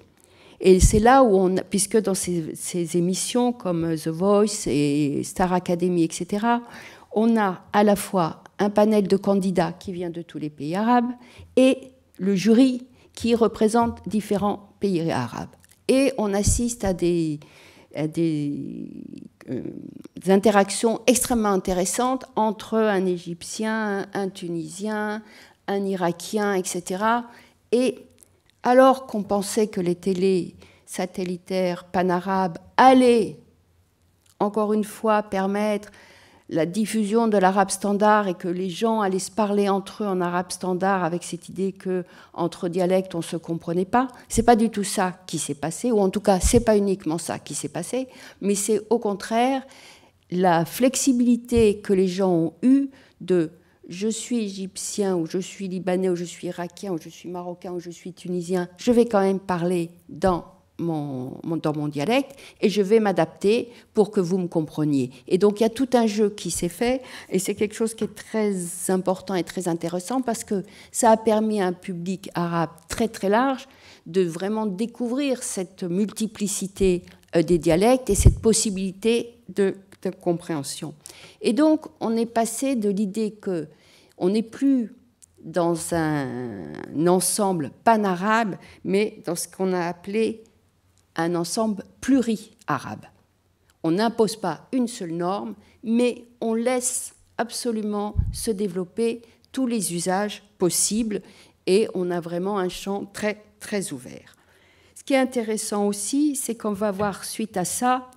Et c'est là où on, puisque dans ces, émissions comme The Voice et Star Academy, etc., on a à la fois un panel de candidats qui vient de tous les pays arabes et le jury qui représente différents pays arabes. Et on assiste à des, euh, interactions extrêmement intéressantes entre un Égyptien, un Tunisien, un Irakien, etc. Et alors qu'on pensait que les télés satellitaires panarabes allaient, encore une fois, permettre la diffusion de l'arabe standard et que les gens allaient se parler entre eux en arabe standard avec cette idée que entre dialectes on se comprenait pas. C'est pas du tout ça qui s'est passé ou en tout cas c'est pas uniquement ça qui s'est passé, mais c'est au contraire la flexibilité que les gens ont eue de je suis égyptien ou je suis libanais ou je suis irakien ou je suis marocain ou je suis tunisien, je vais quand même parler dans mon, dans mon dialecte et je vais m'adapter pour que vous me compreniez. Et donc il y a tout un jeu qui s'est fait et c'est quelque chose qui est très important et très intéressant parce que ça a permis à un public arabe très très large de vraiment découvrir cette multiplicité euh, des dialectes et cette possibilité de compréhension. Et donc on est passé de l'idée que on n'est plus dans un, ensemble ensemble panarabe, mais dans ce qu'on a appelé un ensemble pluri-arabe. On n'impose pas une seule norme, mais on laisse absolument se développer tous les usages possibles et on a vraiment un champ très, très ouvert. Ce qui est intéressant aussi, c'est qu'on va voir suite à ça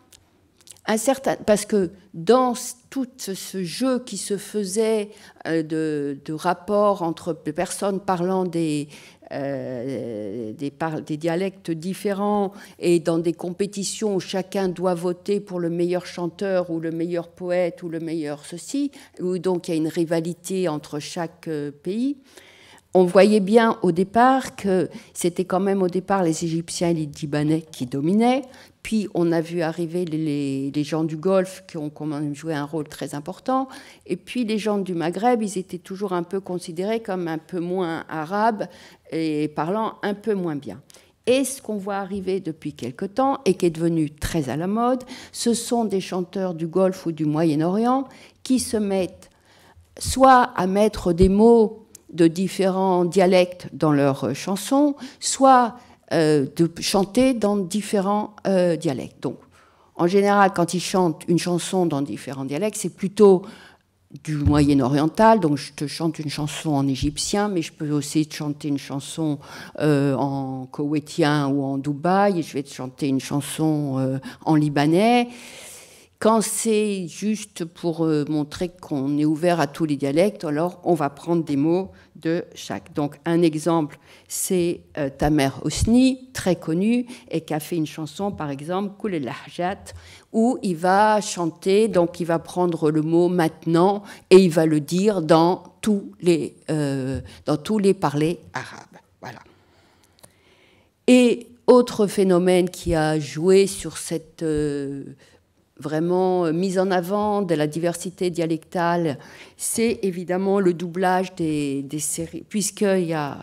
un certain, parce que dans tout ce jeu qui se faisait euh, de, rapports entre personnes parlant des, euh, des, dialectes différents et dans des compétitions où chacun doit voter pour le meilleur chanteur ou le meilleur poète ou le meilleur ceci, où donc il y a une rivalité entre chaque euh, pays. On voyait bien au départ que c'était quand même au départ les Égyptiens et les Libanais qui dominaient, puis on a vu arriver les, gens du Golfe qui ont joué un rôle très important. Et puis les gens du Maghreb, ils étaient toujours un peu considérés comme un peu moins arabes et parlant un peu moins bien. Et ce qu'on voit arriver depuis quelque temps et qui est devenu très à la mode, ce sont des chanteurs du Golfe ou du Moyen-Orient qui se mettent soit à mettre des mots de différents dialectes dans leurs chansons, soit euh, de chanter dans différents euh, dialectes. Donc, en général, quand ils chantent une chanson dans différents dialectes, c'est plutôt du Moyen oriental, donc je te chante une chanson en égyptien, mais je peux aussi te chanter une chanson euh, en koweïtien ou en Dubaï, et je vais te chanter une chanson en libanais. Quand c'est juste pour euh, montrer qu'on est ouvert à tous les dialectes, alors on va prendre des mots de chaque. Donc un exemple, c'est euh, Tamer Osni, très connu, et qui a fait une chanson, par exemple, Koul el où il va chanter, donc il va prendre le mot maintenant et il va le dire dans tous les, euh, dans tous les parlers arabes. Voilà. Et autre phénomène qui a joué sur cette vraiment euh, mise en avant de la diversité dialectale, c'est évidemment le doublage des, séries, puisqu'il y a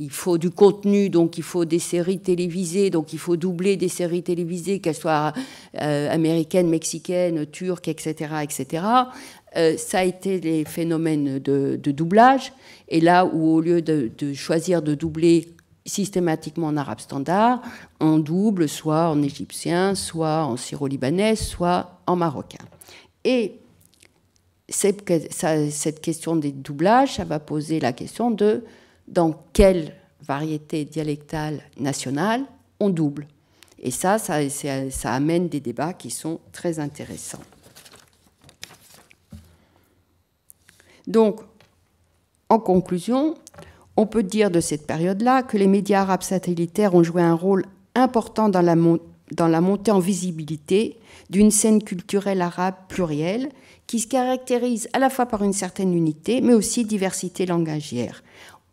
il faut du contenu, donc il faut des séries télévisées, donc il faut doubler des séries télévisées, qu'elles soient euh, américaines, mexicaines, turques, etc. etc. Euh, ça a été les phénomènes de, doublage. Et là où, au lieu de, de choisir de doubler systématiquement en arabe standard, en double, soit en égyptien, soit en syro-libanais, soit en marocain. Et cette question des doublages, ça va poser la question de dans quelle variété dialectale nationale on double. Et ça, ça, ça amène des débats qui sont très intéressants. Donc, en conclusion, on peut dire de cette période-là que les médias arabes satellitaires ont joué un rôle important dans la, montée en visibilité d'une scène culturelle arabe plurielle qui se caractérise à la fois par une certaine unité, mais aussi diversité langagière.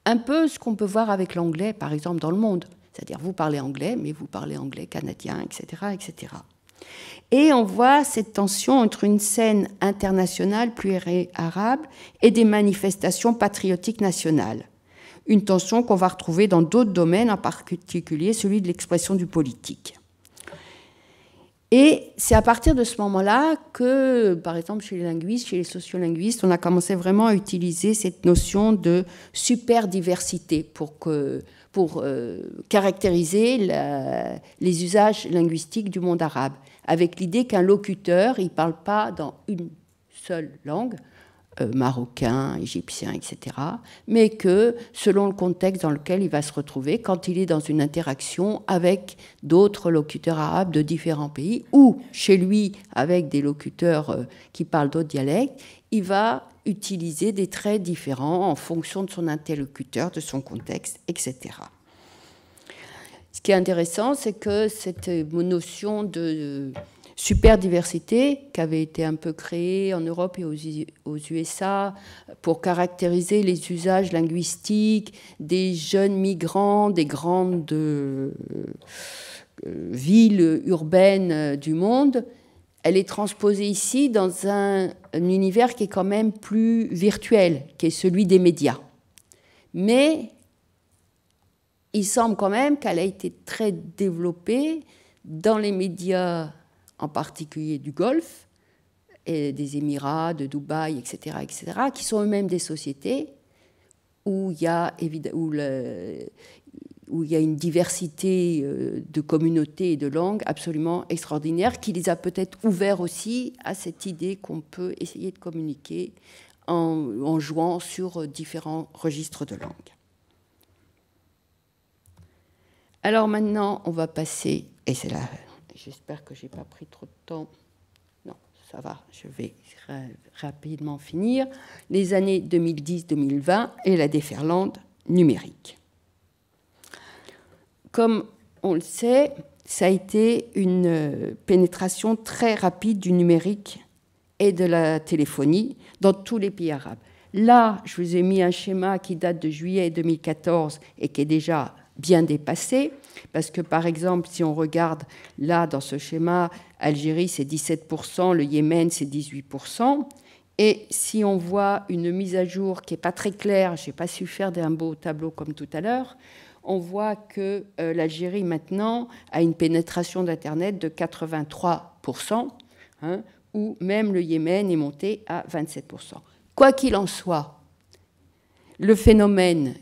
Un peu ce qu'on peut voir avec l'anglais, par exemple, dans le monde. C'est-à-dire, vous parlez anglais, mais vous parlez anglais canadien, etc., etc. Et on voit cette tension entre une scène internationale arabe et des manifestations patriotiques nationales une tension qu'on va retrouver dans d'autres domaines, en particulier celui de l'expression du politique. Et c'est à partir de ce moment-là que, par exemple, chez les linguistes, chez les sociolinguistes, on a commencé vraiment à utiliser cette notion de super diversité pour euh, caractériser les usages linguistiques du monde arabe, avec l'idée qu'un locuteur, il ne parle pas dans une seule langue, euh, marocain, égyptien, etc. Mais que selon le contexte dans lequel il va se retrouver, quand il est dans une interaction avec d'autres locuteurs arabes de différents pays, ou chez lui avec des locuteurs euh, qui parlent d'autres dialectes, il va utiliser des traits différents en fonction de son interlocuteur, de son contexte, etc. Ce qui est intéressant, c'est que cette notion de super diversité qui avait été un peu créée en Europe et aux, USA pour caractériser les usages linguistiques des jeunes migrants des grandes euh, euh, villes urbaines euh, du monde, elle est transposée ici dans un univers qui est quand même plus virtuel, qui est celui des médias. Mais il semble quand même qu'elle a été très développée dans les médias en particulier du Golfe, et des Émirats, de Dubaï, etc., etc., qui sont eux-mêmes des sociétés où il y a, où il y une diversité euh, de communautés et de langues absolument extraordinaire qui les a peut-être ouverts aussi à cette idée qu'on peut essayer de communiquer en, en jouant sur différents registres de langues. Alors maintenant, on va passer, et c'est la J'espère que je n'ai pas pris trop de temps. Non, ça va, je vais rapidement finir. Les années 2010-2020 et la déferlante numérique. Comme on le sait, ça a été une euh, pénétration très rapide du numérique et de la téléphonie dans tous les pays arabes. Là, je vous ai mis un schéma qui date de juillet 2014 et qui est déjà bien dépassé, parce que par exemple, si on regarde là dans ce schéma, Algérie c'est 17%, le Yémen c'est 18%. Et si on voit une mise à jour qui n'est pas très claire, je n'ai pas su faire d'un beau tableau comme tout à l'heure, on voit que euh, l'Algérie maintenant a une pénétration d'Internet de 83%, hein, ou même le Yémen est monté à 27%. Quoi qu'il en soit, le phénomène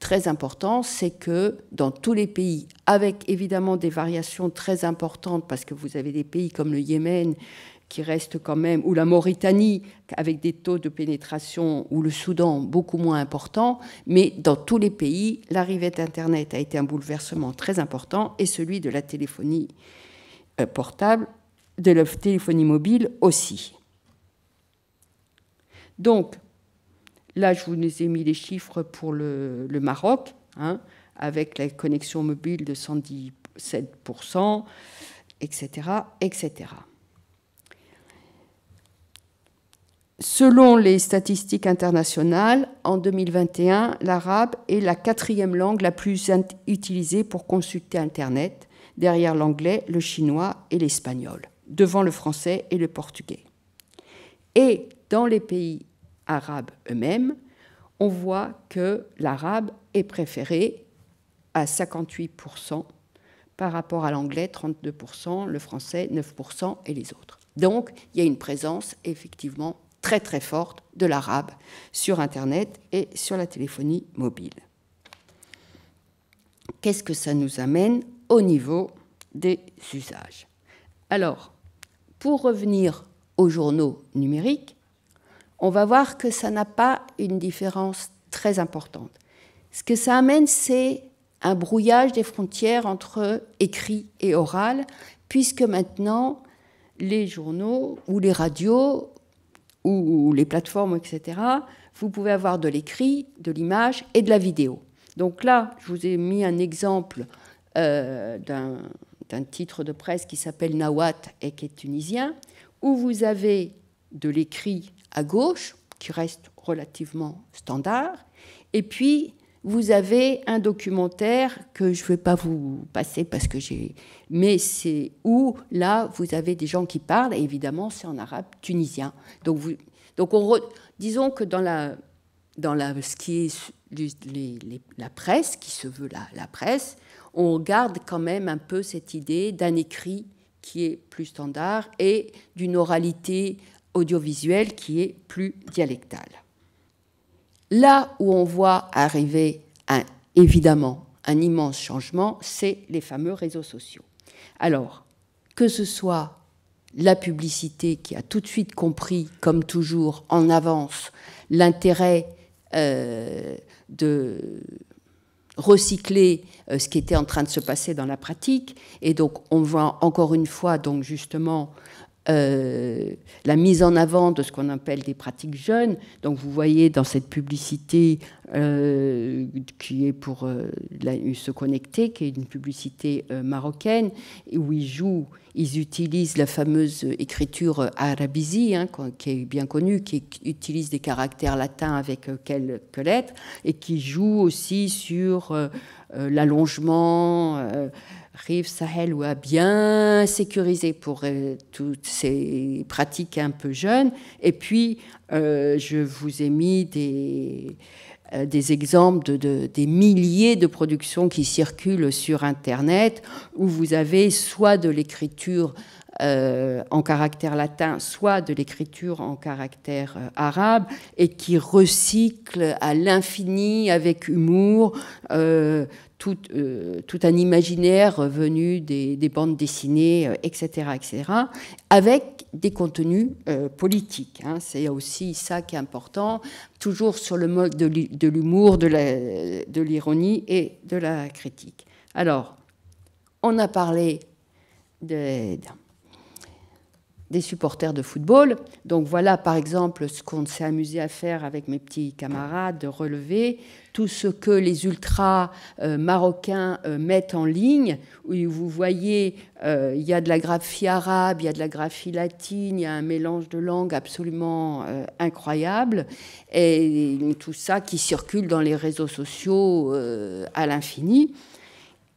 très important, c'est que dans tous les pays, avec évidemment des variations très importantes, parce que vous avez des pays comme le Yémen qui reste quand même, ou la Mauritanie, avec des taux de pénétration, ou le Soudan beaucoup moins importants, mais dans tous les pays, l'arrivée d'Internet a été un bouleversement très important, et celui de la téléphonie euh, portable, de la téléphonie mobile aussi. Donc, Là, je vous ai mis les chiffres pour le, Maroc, hein, avec la connexion mobile de 117%, etc. etc. Selon les statistiques internationales, en 2021, l'arabe est la quatrième langue la plus utilisée pour consulter Internet, derrière l'anglais, le chinois et l'espagnol, devant le français et le portugais. Et dans les pays arabes eux-mêmes, on voit que l'arabe est préféré à 58% par rapport à l'anglais, 32%, le français, 9% et les autres. Donc, il y a une présence effectivement très très forte de l'arabe sur Internet et sur la téléphonie mobile. Qu'est-ce que ça nous amène au niveau des usages Alors, pour revenir aux journaux numériques, on va voir que ça n'a pas une différence très importante. Ce que ça amène, c'est un brouillage des frontières entre écrit et oral, puisque maintenant, les journaux ou les radios ou les plateformes, etc., vous pouvez avoir de l'écrit, de l'image et de la vidéo. Donc là, je vous ai mis un exemple euh, d'un titre de presse qui s'appelle Nawat et qui est tunisien, où vous avez de l'écrit à gauche, qui reste relativement standard. Et puis, vous avez un documentaire que je ne vais pas vous passer parce que j'ai. Mais c'est où, là, vous avez des gens qui parlent, et évidemment, c'est en arabe tunisien. Donc, vous... Donc on disons que dans la. Dans la, ce qui est la presse, qui se veut la, la presse, on garde quand même un peu cette idée d'un écrit qui est plus standard et d'une oralité audiovisuel qui est plus dialectal. Là où on voit arriver un, évidemment un immense changement, c'est les fameux réseaux sociaux. Alors, que ce soit la publicité qui a tout de suite compris, comme toujours, en avance, l'intérêt euh, de recycler euh, ce qui était en train de se passer dans la pratique. Et donc, on voit encore une fois, donc justement, euh, la mise en avant de ce qu'on appelle des pratiques jeunes. Donc vous voyez dans cette publicité euh, qui est pour euh, se connecter, qui est une publicité marocaine, où ils jouent, ils utilisent la fameuse écriture arabisie, hein, qui est bien connue, qui utilise des caractères latins avec quelques lettres, et qui joue aussi sur l'allongement, rive Sahel ou à bien sécuriser pour euh, toutes ces pratiques un peu jeunes. Et puis, euh, je vous ai mis des, euh, des exemples de, des milliers de productions qui circulent sur Internet, où vous avez soit de l'écriture en caractère latin, soit de l'écriture en caractère arabe, et qui recycle à l'infini avec humour euh, tout, euh, tout, un imaginaire venu des, bandes dessinées, etc., euh, etc., avec des contenus euh, politiques. Hein. C'est aussi ça qui est important, toujours sur le mode de l'humour, de l'ironie et de la critique. Alors, on a parlé de des supporters de football. Donc voilà, par exemple, ce qu'on s'est amusé à faire avec mes petits camarades, de relever tout ce que les ultras euh, marocains euh, mettent en ligne, où vous voyez, euh, il y a de la graphie arabe, il y a de la graphie latine, il y a un mélange de langues absolument incroyable, et tout ça qui circule dans les réseaux sociaux à l'infini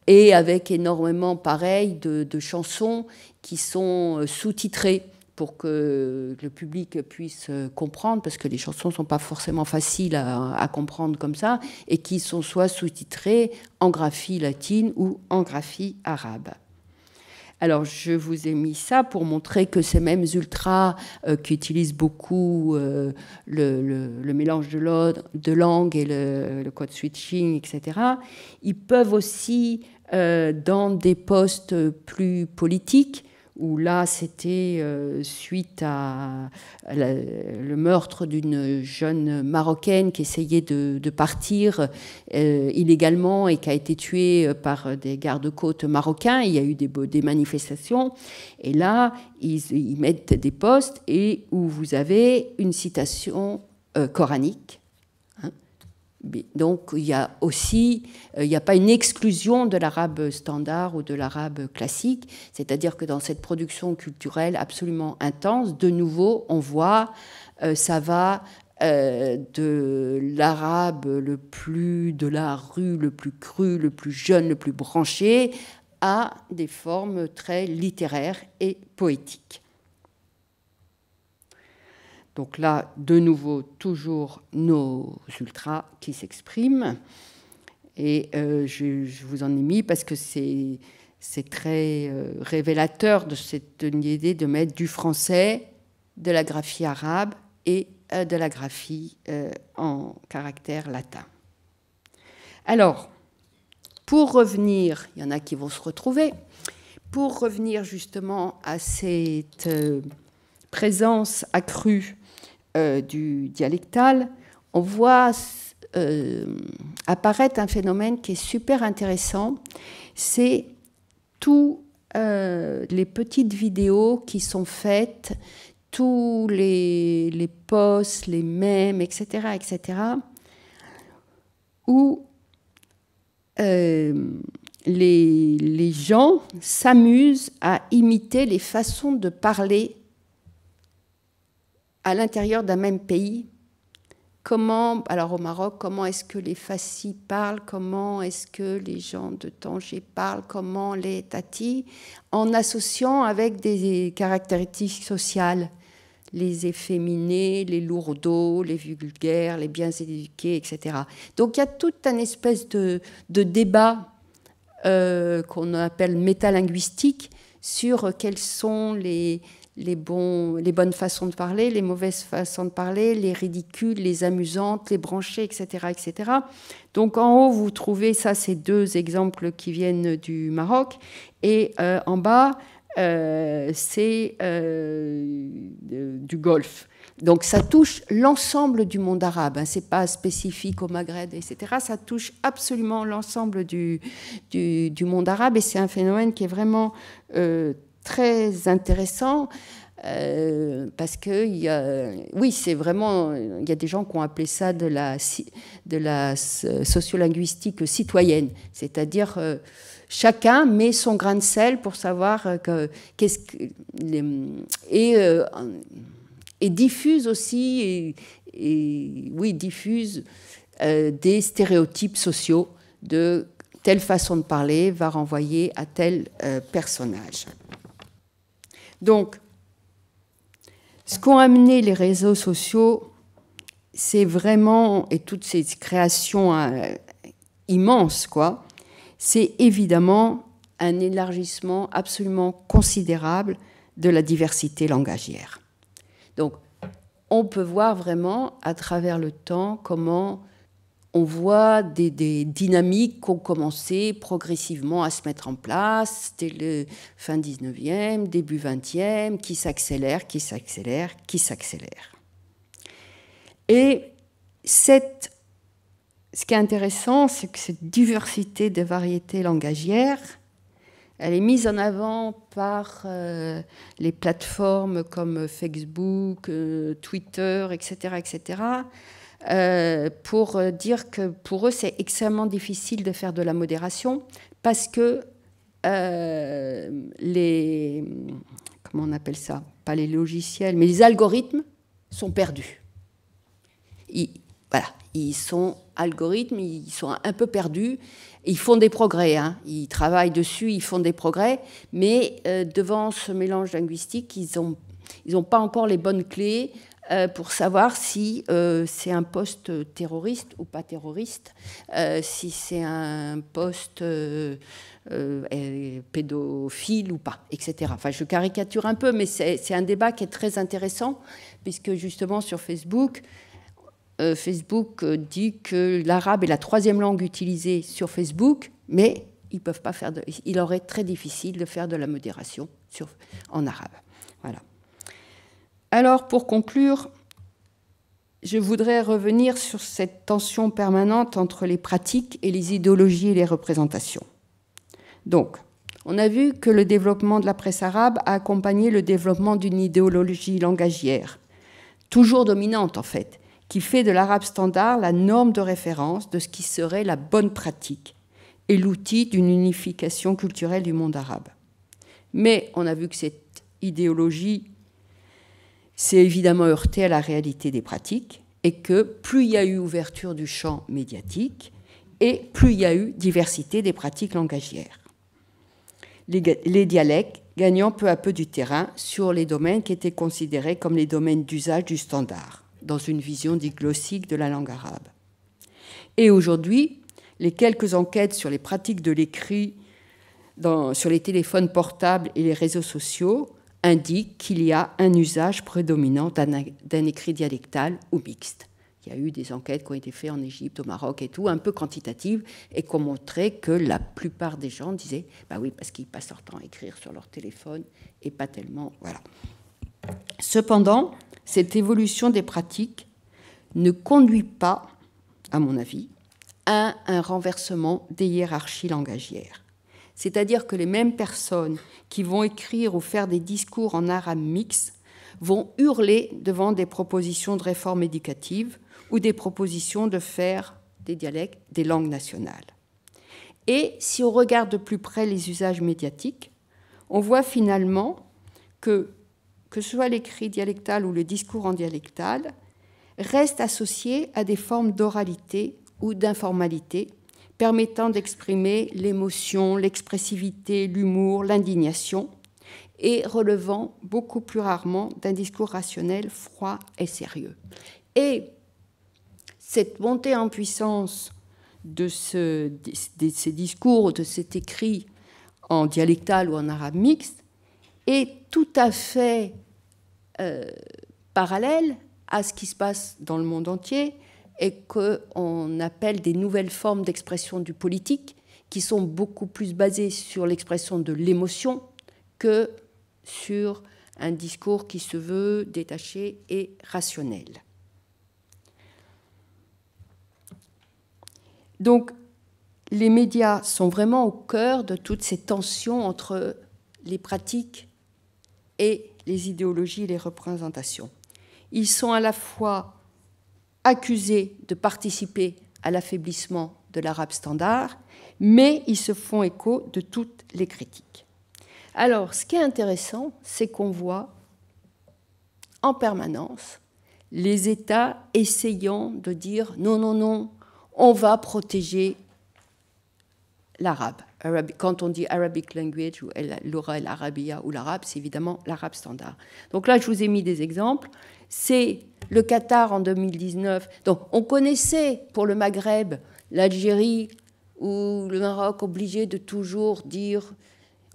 et avec énormément, pareil, de chansons qui sont sous-titrées pour que le public puisse euh, comprendre, parce que les chansons ne sont pas forcément faciles à, comprendre comme ça, et qui sont soit sous-titrées en graphie latine ou en graphie arabe. Alors, je vous ai mis ça pour montrer que ces mêmes ultras euh, qui utilisent beaucoup euh, le, mélange de, de langue et le, code switching, etc., ils peuvent aussi, dans des postes plus politiques, où là, c'était euh, suite à, le meurtre d'une jeune Marocaine qui essayait de, partir euh, illégalement et qui a été tuée euh, par des gardes-côtes marocains. Il y a eu des, des manifestations. Et là, ils, mettent des postes et où vous avez une citation coranique donc il y a aussi, euh, il n'y a pas une exclusion de l'arabe standard ou de l'arabe classique, c'est-à-dire que dans cette production culturelle absolument intense, de nouveau, on voit, euh, ça va euh, de l'arabe le plus de la rue, le plus cru, le plus jeune, le plus branché, à des formes très littéraires et poétiques. Donc là, de nouveau, toujours nos ultras qui s'expriment. Et euh, je, vous en ai mis parce que c'est, très euh, révélateur de cette idée de mettre du français, de la graphie arabe et euh, de la graphie en caractère latin. Alors, pour revenir, il y en a qui vont se retrouver, pour revenir justement à cette présence accrue euh, du dialectal, on voit euh, apparaître un phénomène qui est super intéressant. C'est tous euh, les petites vidéos qui sont faites, tous les, posts, les mèmes, etc., etc., où les, les gens s'amusent à imiter les façons de parler à l'intérieur d'un même pays Comment, alors au Maroc, comment est-ce que les Fassis parlent Comment est-ce que les gens de Tanger parlent Comment les Tati En associant avec des caractéristiques sociales, les efféminés, les lourdeaux, les vulgaires, les bien éduqués, etc. Donc il y a toute une espèce de, débat euh, qu'on appelle métalinguistique sur quels sont les, les, bons, les bonnes façons de parler, les mauvaises façons de parler, les ridicules, les amusantes, les branchées, etc. etc. Donc en haut, vous trouvez ça, ces deux exemples qui viennent du Maroc. Et euh, en bas, euh, c'est euh, du Golfe. Donc ça touche l'ensemble du monde arabe, hein. c'est pas spécifique au Maghreb, etc. Ça touche absolument l'ensemble du, du, monde arabe et c'est un phénomène qui est vraiment euh, très intéressant. Euh, parce que oui, c'est vraiment, il y a des gens qui ont appelé ça de la, de la sociolinguistique citoyenne, c'est-à-dire euh, chacun met son grain de sel pour savoir euh, que, qu'est-ce que, et, et, diffuse aussi, et oui, diffuse des stéréotypes sociaux de telle façon de parler va renvoyer à tel personnage. Donc, ce qu'ont amené les réseaux sociaux, c'est vraiment, et toutes ces créations hein, immenses, quoi, c'est évidemment un élargissement absolument considérable de la diversité langagière. Donc, on peut voir vraiment à travers le temps comment on voit des, dynamiques qui ont commencé progressivement à se mettre en place dès le fin 19e, début 20e, qui s'accélèrent, qui s'accélèrent, qui s'accélèrent. Et ce qui est intéressant, c'est que cette diversité de variétés langagières, elle est mise en avant par euh, les plateformes comme Facebook, euh, Twitter, etc., etc., euh, pour dire que pour eux, c'est extrêmement difficile de faire de la modération parce que euh, les. Comment on appelle ça Pas les logiciels, mais les algorithmes sont perdus. Ils, voilà, ils sont algorithmes, ils sont un peu perdus. Ils font des progrès, hein. ils travaillent dessus, ils font des progrès, mais euh, devant ce mélange linguistique, ils n'ont ils ont pas encore les bonnes clés euh, pour savoir si euh, c'est un poste terroriste ou pas terroriste, euh, si c'est un poste pédophile ou pas, etc. Enfin, je caricature un peu, mais c'est un débat qui est très intéressant, puisque justement sur Facebook, Facebook dit que l'arabe est la troisième langue utilisée sur Facebook, mais ils peuvent pas faire il aurait très difficile de faire de la modération sur, en arabe. Voilà. Alors pour conclure, je voudrais revenir sur cette tension permanente entre les pratiques et les idéologies et les représentations. Donc, on a vu que le développement de la presse arabe a accompagné le développement d'une idéologie langagière, toujours dominante en fait, qui fait de l'arabe standard la norme de référence de ce qui serait la bonne pratique et l'outil d'une unification culturelle du monde arabe. Mais on a vu que cette idéologie c'est évidemment heurté à la réalité des pratiques et que plus il y a eu ouverture du champ médiatique et plus il y a eu diversité des pratiques langagières. Les, dialectes gagnant peu à peu du terrain sur les domaines qui étaient considérés comme les domaines d'usage du standard, dans une vision diglossique de la langue arabe. Et aujourd'hui, les quelques enquêtes sur les pratiques de l'écrit sur les téléphones portables et les réseaux sociaux indique qu'il y a un usage prédominant d'un écrit dialectal ou mixte. Il y a eu des enquêtes qui ont été faites en Égypte, au Maroc et tout, un peu quantitatives, et qui ont montré que la plupart des gens disaient Bah oui, parce qu'ils passent leur temps à écrire sur leur téléphone et pas tellement. Voilà. Cependant, cette évolution des pratiques ne conduit pas, à mon avis, à un renversement des hiérarchies langagières. C'est-à-dire que les mêmes personnes qui vont écrire ou faire des discours en arabe mixte vont hurler devant des propositions de réforme éducative ou des propositions de faire des dialectes des langues nationales. Et si on regarde de plus près les usages médiatiques, on voit finalement que, que ce soit l'écrit dialectal ou le discours en dialectal, reste associé à des formes d'oralité ou d'informalité permettant d'exprimer l'émotion, l'expressivité, l'humour, l'indignation, et relevant beaucoup plus rarement d'un discours rationnel froid et sérieux. Et cette montée en puissance de, de ces discours, de cet écrit en dialectal ou en arabe mixte, est tout à fait euh, parallèle à ce qui se passe dans le monde entier, et qu'on appelle des nouvelles formes d'expression du politique qui sont beaucoup plus basées sur l'expression de l'émotion que sur un discours qui se veut détaché et rationnel. Donc, les médias sont vraiment au cœur de toutes ces tensions entre les pratiques et les idéologies les représentations. Ils sont à la fois accusés de participer à l'affaiblissement de l'arabe standard, mais ils se font écho de toutes les critiques. Alors, ce qui est intéressant, c'est qu'on voit en permanence les États essayant de dire non, non, non, on va protéger l'arabe. Quand on dit Arabic language, ou l'aura l'arabia, ou l'arabe, c'est évidemment l'arabe standard. Donc là, je vous ai mis des exemples. C'est le Qatar en 2019. Donc on connaissait pour le Maghreb l'Algérie ou le Maroc obligé de toujours dire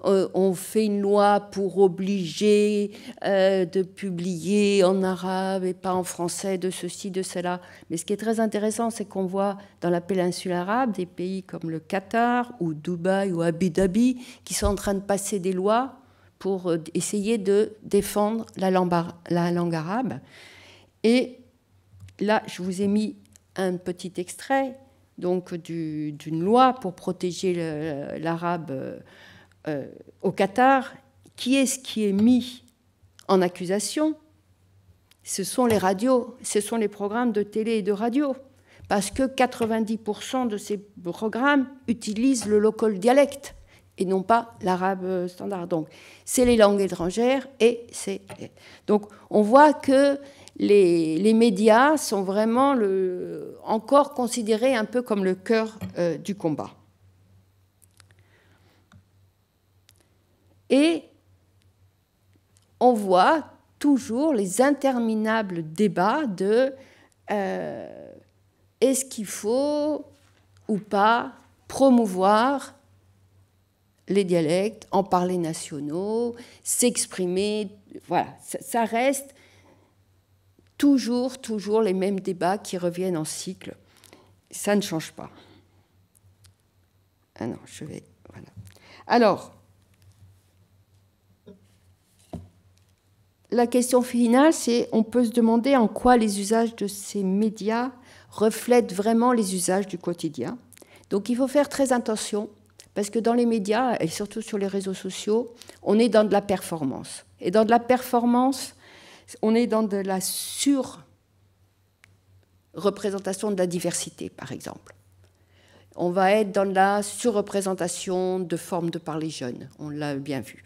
euh, on fait une loi pour obliger euh, de publier en arabe et pas en français de ceci, de cela. Mais ce qui est très intéressant, c'est qu'on voit dans la péninsule arabe des pays comme le Qatar ou Dubaï ou Abu Dhabi qui sont en train de passer des lois pour euh, essayer de défendre la langue arabe. Et là, je vous ai mis un petit extrait donc d'une loi pour protéger l'arabe euh, au Qatar. Qui est-ce qui est mis en accusation Ce sont les radios, ce sont les programmes de télé et de radio, parce que 90% de ces programmes utilisent le local dialecte et non pas l'arabe standard. Donc, c'est les langues étrangères et c'est... Donc, on voit que les, médias sont vraiment encore considérés un peu comme le cœur euh, du combat. Et on voit toujours les interminables débats de euh, est-ce qu'il faut ou pas promouvoir les dialectes, en parler nationaux, s'exprimer. Voilà, ça reste Toujours, toujours les mêmes débats qui reviennent en cycle. Ça ne change pas. Ah non, je vais. Voilà. Alors, la question finale, c'est on peut se demander en quoi les usages de ces médias reflètent vraiment les usages du quotidien. Donc il faut faire très attention, parce que dans les médias, et surtout sur les réseaux sociaux, on est dans de la performance. Et dans de la performance, on est dans de la sur-représentation de la diversité, par exemple. On va être dans de la surreprésentation de formes de parler jeunes, on l'a bien vu.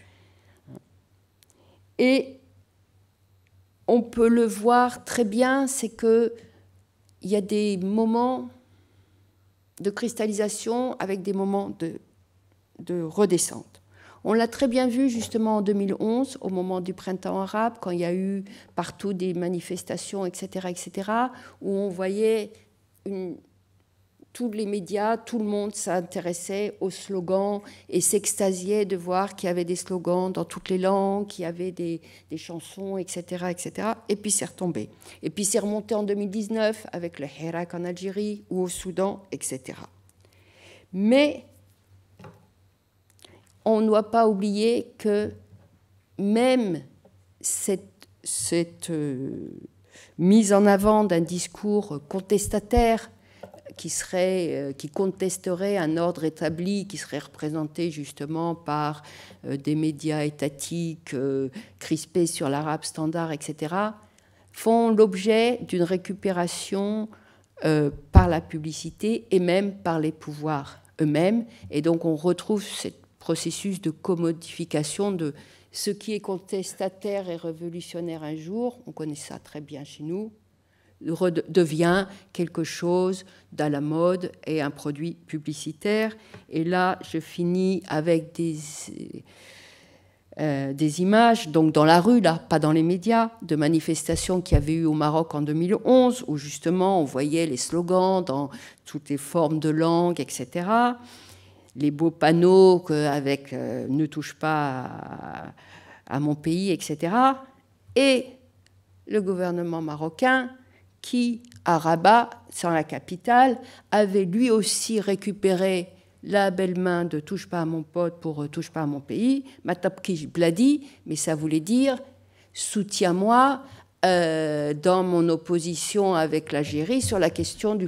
Et on peut le voir très bien, c'est qu'il y a des moments de cristallisation avec des moments de, de on l'a très bien vu justement en 2011, au moment du printemps arabe, quand il y a eu partout des manifestations, etc., etc., où on voyait tous les médias, tout le monde s'intéressait aux slogans et s'extasiait de voir qu'il y avait des slogans dans toutes les langues, qu'il y avait des, chansons, etc., etc. Et puis c'est retombé. Et puis c'est remonté en 2019 avec le Hirak en Algérie ou au Soudan, etc. Mais on ne doit pas oublier que même cette, euh, mise en avant d'un discours contestataire qui, serait, euh, qui contesterait un ordre établi, qui serait représenté justement par euh, des médias étatiques crispés sur l'arabe standard, etc., font l'objet d'une récupération par la publicité et même par les pouvoirs eux-mêmes. Et donc on retrouve cette processus de commodification de ce qui est contestataire et révolutionnaire un jour, on connaît ça très bien chez nous, devient quelque chose d'à la mode et un produit publicitaire. Et là, je finis avec euh, des, images, donc dans la rue, là, pas dans les médias, de manifestations qui y avait eu au Maroc en 2011, où justement on voyait les slogans dans toutes les formes de langue, etc les beaux panneaux avec euh, ne touche pas à, mon pays, etc. Et le gouvernement marocain qui, à Rabat, sans la capitale, avait lui aussi récupéré la belle main de touche pas à mon pote pour euh, touche pas à mon pays, Matapkij Bladi, mais ça voulait dire soutiens-moi, euh, dans mon opposition avec l'Algérie sur la question du,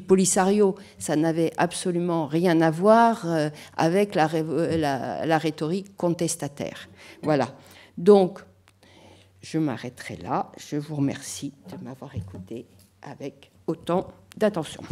Polisario. Ça n'avait absolument rien à voir euh, avec la, la, la, rhétorique contestataire. Voilà. Donc, je m'arrêterai là. Je vous remercie de m'avoir écouté avec autant d'attention.